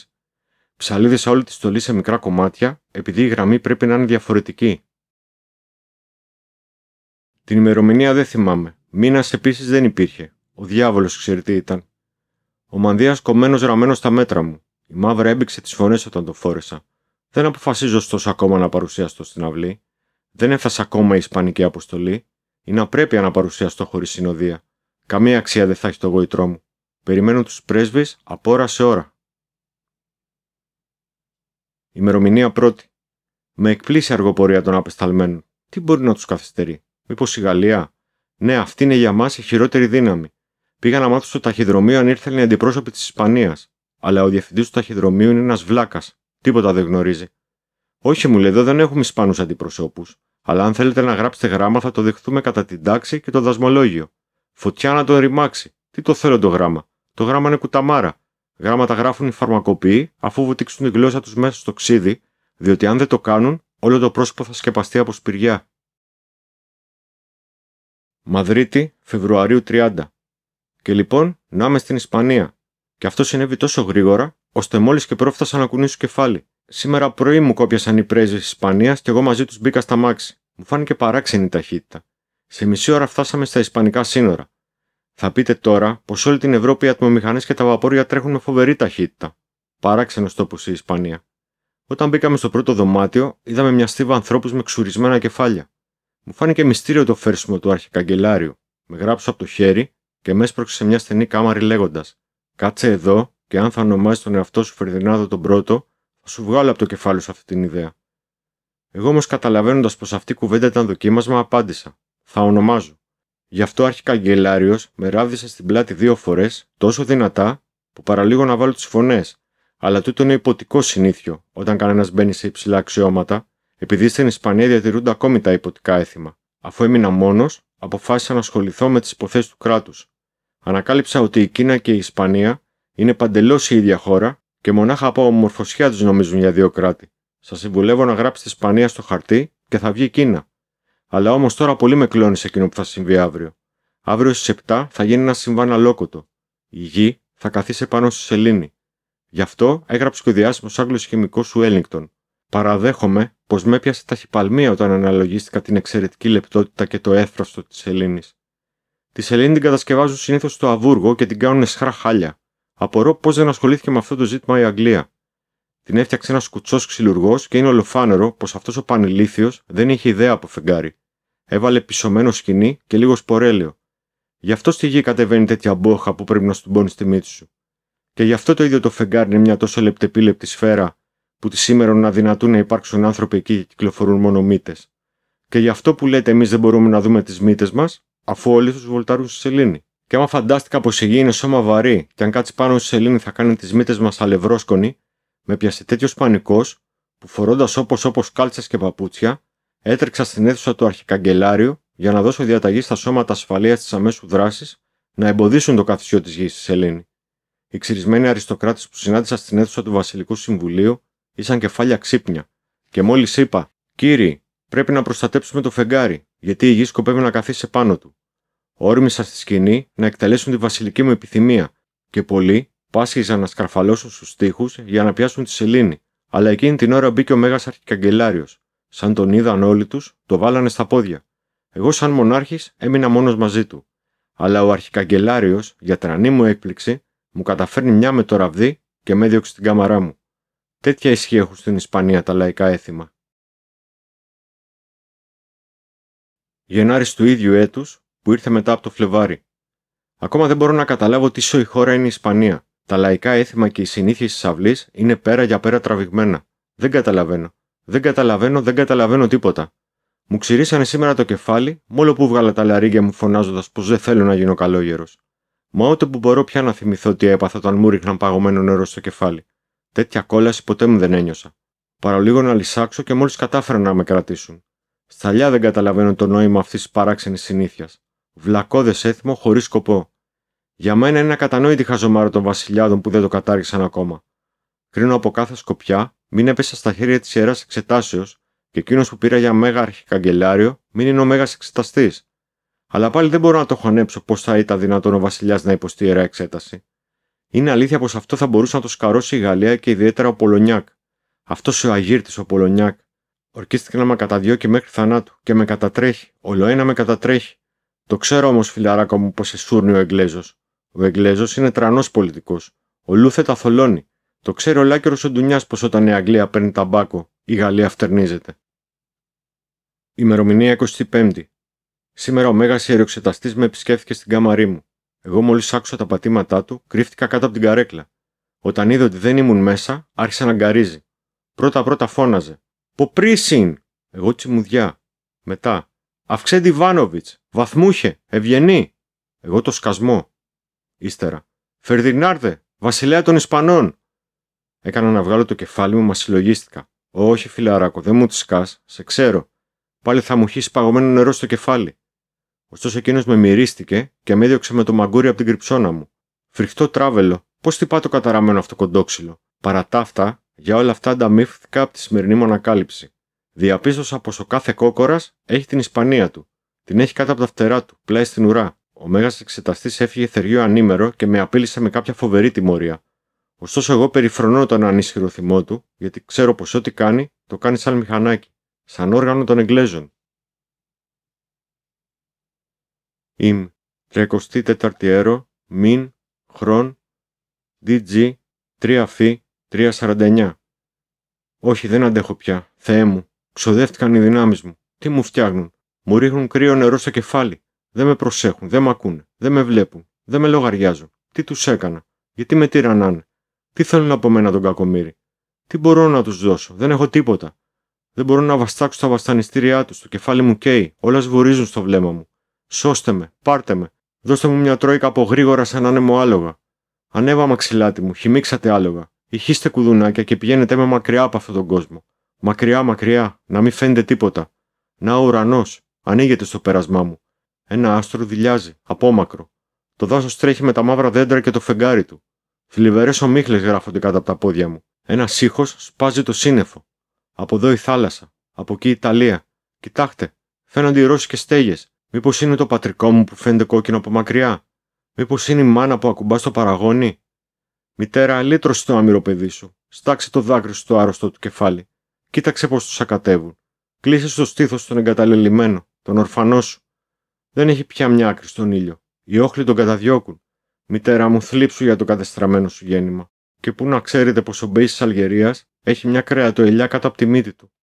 Ψαλίδισα όλη τη στολή σε μικρά κομμάτια, επειδή η γραμμή πρέπει να είναι διαφορετική. Την ημερομηνία δεν θυμάμαι. Μήνας επίσης δεν υπήρχε. Ο διάβολος ξέρει τι ήταν. Ο μανδύας κομμένος ραμμένος στα μέτρα μου. Η μαύρα έμπηξε τις φωνές όταν το φόρεσα. Δεν αποφασίζω ωστόσο ακόμα να παρουσιαστώ στην αυλή. Δεν έφτασα ακόμα η Ισπανική αποστολή. Είναι απρέπεια να παρουσιαστώ χωρίς συνοδεία. Καμία αξία δεν θα έχει το γοητρό μου. Περιμένω τους πρέσβεις από ώρα σε ώρα. Ημερομηνία πρώτη. Με εκπλήσει αργοπορία των απεσταλμένων. Τι μπορεί να τους καθυστερεί, Μήπως η Γαλλία. Ναι, αυτή είναι για μας η χειρότερη δύναμη. Πήγα να μάθω στο ταχυδρομείο αν ήρθαν οι αντιπρόσωποι της Ισπανίας. Αλλά ο διευθυντής του ταχυδρομείου είναι ένας βλάκας. Τίποτα δεν γνωρίζει. Όχι, μου λέει, εδώ δεν έχουμε Ισπανού αντιπροσώπους. Αλλά αν θέλετε να γράψετε γράμμα, θα το δεχθούμε κατά την τάξη και το δασμολόγιο. Φωτιά να τον ρημάξει. Τι το θέλω το γράμμα. Το γράμμα είναι κουταμάρα. Γράμματα γράφουν οι φαρμακοποιοί αφού βουτήξουν τη γλώσσα τους μέσα στο ξύδι, διότι αν δεν το κάνουν, όλο το πρόσωπο θα σκεπαστεί από σπηριά. Μαδρίτη, Φεβρουαρίου 30. Και λοιπόν να είμαι στην Ισπανία. Και αυτό συνέβη τόσο γρήγορα, ώστε μόλις και πρόφτασα να κουνήσω κεφάλι. Σήμερα πρωί μου κόπιασαν οι πρέσβεις της Ισπανίας και εγώ μαζί τους μπήκα στα μάξι. Μου φάνηκε παράξενη η ταχύτητα. Σε μισή ώρα φτάσαμε στα Ισπανικά σύνορα. Θα πείτε τώρα πως όλη την Ευρώπη οι ατμομηχανές και τα βαπόρια τρέχουν με φοβερή ταχύτητα. Παράξενος τόπος η Ισπανία. Όταν μπήκαμε στο πρώτο δωμάτιο, είδαμε μια στίβα ανθρώπους με ξουρισμένα κεφάλια. Μου φάνηκε μυστήριο το φέρσιμο του αρχικαγκελάριου. Με γράψω από το χέρι και με έσπρωξε σε μια στενή κάμαρη λέγοντας: Κάτσε εδώ και αν θα ονομάζει τον εαυτό σου Φερδινάδο τον πρώτο, θα σου βγάλω από το κεφάλι σου αυτή την ιδέα. Εγώ όμως καταλαβαίνοντας πως αυτή η κουβέντα ήταν δοκίμασμα, απάντησα: Θα ονομάζω. Γι' αυτό άρχικα αρχικαγκελάριος με ράβδισε στην πλάτη δύο φορές, τόσο δυνατά, που παραλίγο να βάλω τις φωνές. Αλλά τούτο είναι υποτικό συνήθιο όταν κανένας μπαίνει σε υψηλά αξιώματα, επειδή στην Ισπανία διατηρούνται ακόμη τα υποτικά έθιμα. Αφού έμεινα μόνος, αποφάσισα να ασχοληθώ με τις υποθέσεις του κράτους. Ανακάλυψα ότι η Κίνα και η Ισπανία είναι παντελώς η ίδια χώρα και μονάχα από ομορφωσιά τους νομίζουν για δύο κράτη. Σας συμβουλεύω να γράψετε Ισπανία στο χαρτί και θα βγει η Κίνα. Αλλά όμως τώρα πολύ με κλώνεις σε εκείνο που θα συμβεί αύριο. Αύριο στις 7 θα γίνει ένα συμβάν αλόκοτο. Η γη θα καθίσει πάνω στη σελήνη. Γι' αυτό έγραψε και ο διάσημος Άγγλος χημικός σου Έλλιγκτον. Παραδέχομαι πως με πιασε ταχυπαλμία όταν αναλογίστηκα την εξαιρετική λεπτότητα και το έφραστο της σελήνης. Τη σελήνη την κατασκευάζουν συνήθως στο Αβούργο και την κάνουν εσχρά χάλια. Απορώ πώ δεν ασχολήθηκε με αυτό το ζήτημα η Αγγλία. Την έφτιαξε ένας κουτσός ξυλουργός και είναι ολοφάνερο πως αυτός ο πανηλήθιο δεν είχε ιδέα από φεγγάρι. Έβαλε πισωμένο σκηνή και λίγο σπορέλαιο. Γι' αυτό στη γη κατεβαίνει τέτοια μπόχα που πρέπει να στουμπώνει στη μύτη σου. Και γι' αυτό το ίδιο το φεγγάρι είναι μια τόσο λεπτεπίλεπτη σφαίρα που τη σήμερα να δυνατούν να υπάρξουν άνθρωποι εκεί και κυκλοφορούν μόνο μύτες. Και γι' αυτό που λέτε εμείς δεν μπορούμε να δούμε τις μύτες μας, αφού όλοι τους βολτάρουν στη σελήνη. Και άμα φαντάστηκα πως η γη είναι σώμα βαρύ, και αν κάτσει πάνω στη σελήνη θα κάνει τις μύτες μας αλευρόσκονη, με πιασε τέτοιος πανικός, που φορώντας όπως όπως κάλτσες και παπούτσια, έτρεξα στην αίθουσα του αρχικαγκελάριου για να δώσω διαταγή στα σώματα ασφαλείας της αμέσου δράσης να εμποδίσουν το καθισιό της γης στη σελήνη. Οι ξηρισμένοι αριστοκράτες που συνάντησα στην αίθουσα του Βασιλικού Συμβουλίου ήσαν κεφάλια ξύπνια. Και μόλις είπα, «Κύριε, πρέπει να προστατέψουμε το φεγγάρι, γιατί η γη σκοπεύει να καθίσει πάνω του. Όρμησα στη σκηνή να εκτελέσουν τη βασιλική μου επιθυμία, και πολλοί πάσχιζαν να σκαρφαλώσουν στους τοίχους για να πιάσουν τη σελήνη, αλλά εκείνη την ώρα μπήκε ο Μέγας Αρχικαγκελάριος. Σαν τον είδαν όλοι τους, το βάλανε στα πόδια. Εγώ, σαν μονάρχης, έμεινα μόνος μαζί του. Αλλά ο Αρχικαγκελάριος, για τρανή μου έκπληξη, μου καταφέρνει μια με το ραβδί και με έδιωξε την κάμαρά μου. Τέτοια ισχύ έχουν στην Ισπανία τα λαϊκά έθιμα. Γενάρης του ίδιου έτους που ήρθε μετά από το Φλεβάρι. Ακόμα δεν μπορώ να καταλάβω τι η χώρα είναι η Ισπανία. Τα λαϊκά έθιμα και οι συνήθειες της αυλής είναι πέρα για πέρα τραβηγμένα. Δεν καταλαβαίνω. Δεν καταλαβαίνω, δεν καταλαβαίνω τίποτα. Μου ξυρίσανε σήμερα το κεφάλι, μόλο που βγάλα τα λαρίγια μου φωνάζοντας πως δεν θέλω να γίνω καλόγερος. Μα ούτε που μπορώ πια να θυμηθώ τι έπαθα όταν μου ρίχναν παγωμένο νερό στο κεφάλι. Τέτοια κόλαση ποτέ μου δεν ένιωσα. Παρολίγο να λυσάξω και μόλις κατάφεραν να με κρατήσουν. Σταλιά δεν καταλαβαίνω το νόημα αυτής της παράξενης συνήθειας. Βλακώδες έθιμο χωρίς σκοπό. Για μένα είναι ακατανόητη χαζομάρα των βασιλιάδων που δεν το κατάργησαν ακόμα. Κρίνω από κάθε σκοπιά, μην έπεσα στα χέρια της ιεράς εξετάσεως και εκείνος που πήρα για μέγα αρχικαγκελάριο μην είναι ο μέγας εξεταστής. Αλλά πάλι δεν μπορώ να το χωνέψω πώς θα ήταν δυνατόν ο βασιλιάς να υποστεί ιερά εξέταση. Είναι αλήθεια πως αυτό θα μπορούσε να το σκαρώσει η Γαλλία και ιδιαίτερα ο Πολωνιάκ. Αυτός ο Αγύρτης ο Πολωνιάκ. Ορκίστηκε να με καταδιώκει μέχρι θανάτου και με κατατρέχει. Ολοένα με κατατρέχει. Το ξέρω όμως, φιλαράκο μου, πως σε σούρνει ο Εγγλέζος. Ο Εγγλέζος είναι τρανός πολιτικός. Ο Λούθε τα θολώνει. Το ξέρει ο Λάκερος ο Ντουνιάς πως όταν η Αγγλία παίρνει ταμπάκο, η Γαλλία φτερνίζεται. Ημερομηνία 25η. Σήμερα ο Μέγας Ιεροξεταστή με επισκέφθηκε στην κάμαρή μου. Εγώ μόλις άκουσα τα πατήματά του, κρύφτηκα κάτω από την καρέκλα. Όταν είδε ότι δεν ήμουν μέσα, άρχισε να γκαρίζει. Πρώτα-πρώτα φώναζε. Ποπρίσιν! Εγώ τσιμουδιά. Μετά. «Αυξέντι Βάνοβιτ, βαθμούχε, ευγενή. Εγώ το σκασμό. Ύστερα. Φερδινάρδε, βασιλέα των Ισπανών. Έκανα να βγάλω το κεφάλι μου, μα συλλογίστηκα. Όχι, φιλαράκο, δεν μου τη σκάς, σε ξέρω. Πάλι θα μου χύσεις παγωμένο νερό στο κεφάλι. Ωστόσο εκείνος με μυρίστηκε και με έδιωξε με το μαγκούρι από την κρυψώνα μου. Φρικτό τράβελο, πώς τυπά το καταραμένο αυτό κοντόξυλο. Παρά τα αυτά, για όλα αυτά ανταμείφθηκα από τη σημερινή μου ανακάλυψη. Διαπίστωσα πως ο κάθε κόκορας έχει την Ισπανία του. Την έχει κάτω από τα φτερά του, πλάι στην ουρά. Ο μέγας εξεταστής έφυγε θεριό ανήμερο και με απείλησε με κάποια φοβερή τιμωρία. Ωστόσο, εγώ περιφρονώ τον ανίσχυρο θυμό του, γιατί ξέρω πως ό,τι κάνει, το κάνει σαν μηχανάκι, σαν όργανο των Εγγλέζων. Im 34 έρω, Μην Χρον DG 3 φι 349. Όχι, δεν αντέχω πια. Θεέ μου, ξοδεύτηκαν οι δυνάμεις μου. Τι μου φτιάχνουν. Μου ρίχνουν κρύο νερό στο κεφάλι. Δεν με προσέχουν, δεν με ακούνε, δεν με βλέπουν, δεν με λογαριάζουν. Τι τους έκανα, γιατί με τυρανάνε. Τι θέλουν από μένα τον κακομύρι, Τι μπορώ να τους δώσω, δεν έχω τίποτα. Δεν μπορώ να βαστάξω στα βαστανιστήριά τους, το κεφάλι μου καίει, όλα σβουρίζουν στο βλέμμα μου. Σώστε με, πάρτε με, δώστε μου μια τρόικα από γρήγορα σαν άνεμο άλογα. Ανέβα μαξιλάτι μου, χυμίξατε άλογα. Υχίστε κουδουνάκια και πηγαίνετε με μακριά από αυτόν τον κόσμο. Μακριά, μακριά, να μην φαίνεται τίποτα. Να ο ουρανός, ανοίγεται στο πέρασμά μου. Ένα άστρο δηλιάζει! απόμακρο. Το δάσος τρέχει με τα μαύρα δέντρα και το φεγγάρι του. Θλιβερές ομίχλες γράφονται κάτω από τα πόδια μου. Ένα ήχο σπάζει το σύννεφο. Από εδώ η θάλασσα, από εκεί η Ιταλία. Κοιτάξτε, φαίνονται οι Ρώσοι στέγες. Μήπως είναι το πατρικό μου που φαίνεται κόκκινο από μακριά. Μήπως είναι η μάνα που ακουμπά στο παραγόνι. Μητέρα, λύτρωσε το άμυρο παιδί σου. Στάξε το δάκρυ σου στο άρρωστο του κεφάλι. Κοίταξε πώς τους ακατεύουν. Κλείσε στο στήθος τον εγκαταλελειμμένο, τον ορφανό σου. Δεν έχει πια μια άκρη στον ήλιο. Οι όχλοι τον καταδιώκουν. Μητέρα μου, θλίψου για το κατεστραμμένο σου γέννημα. Και πού να ξέρετε πως ο Μπέι τη Αλγερίας έχει μια κρεατοελιά κάτω από τη μύτη του.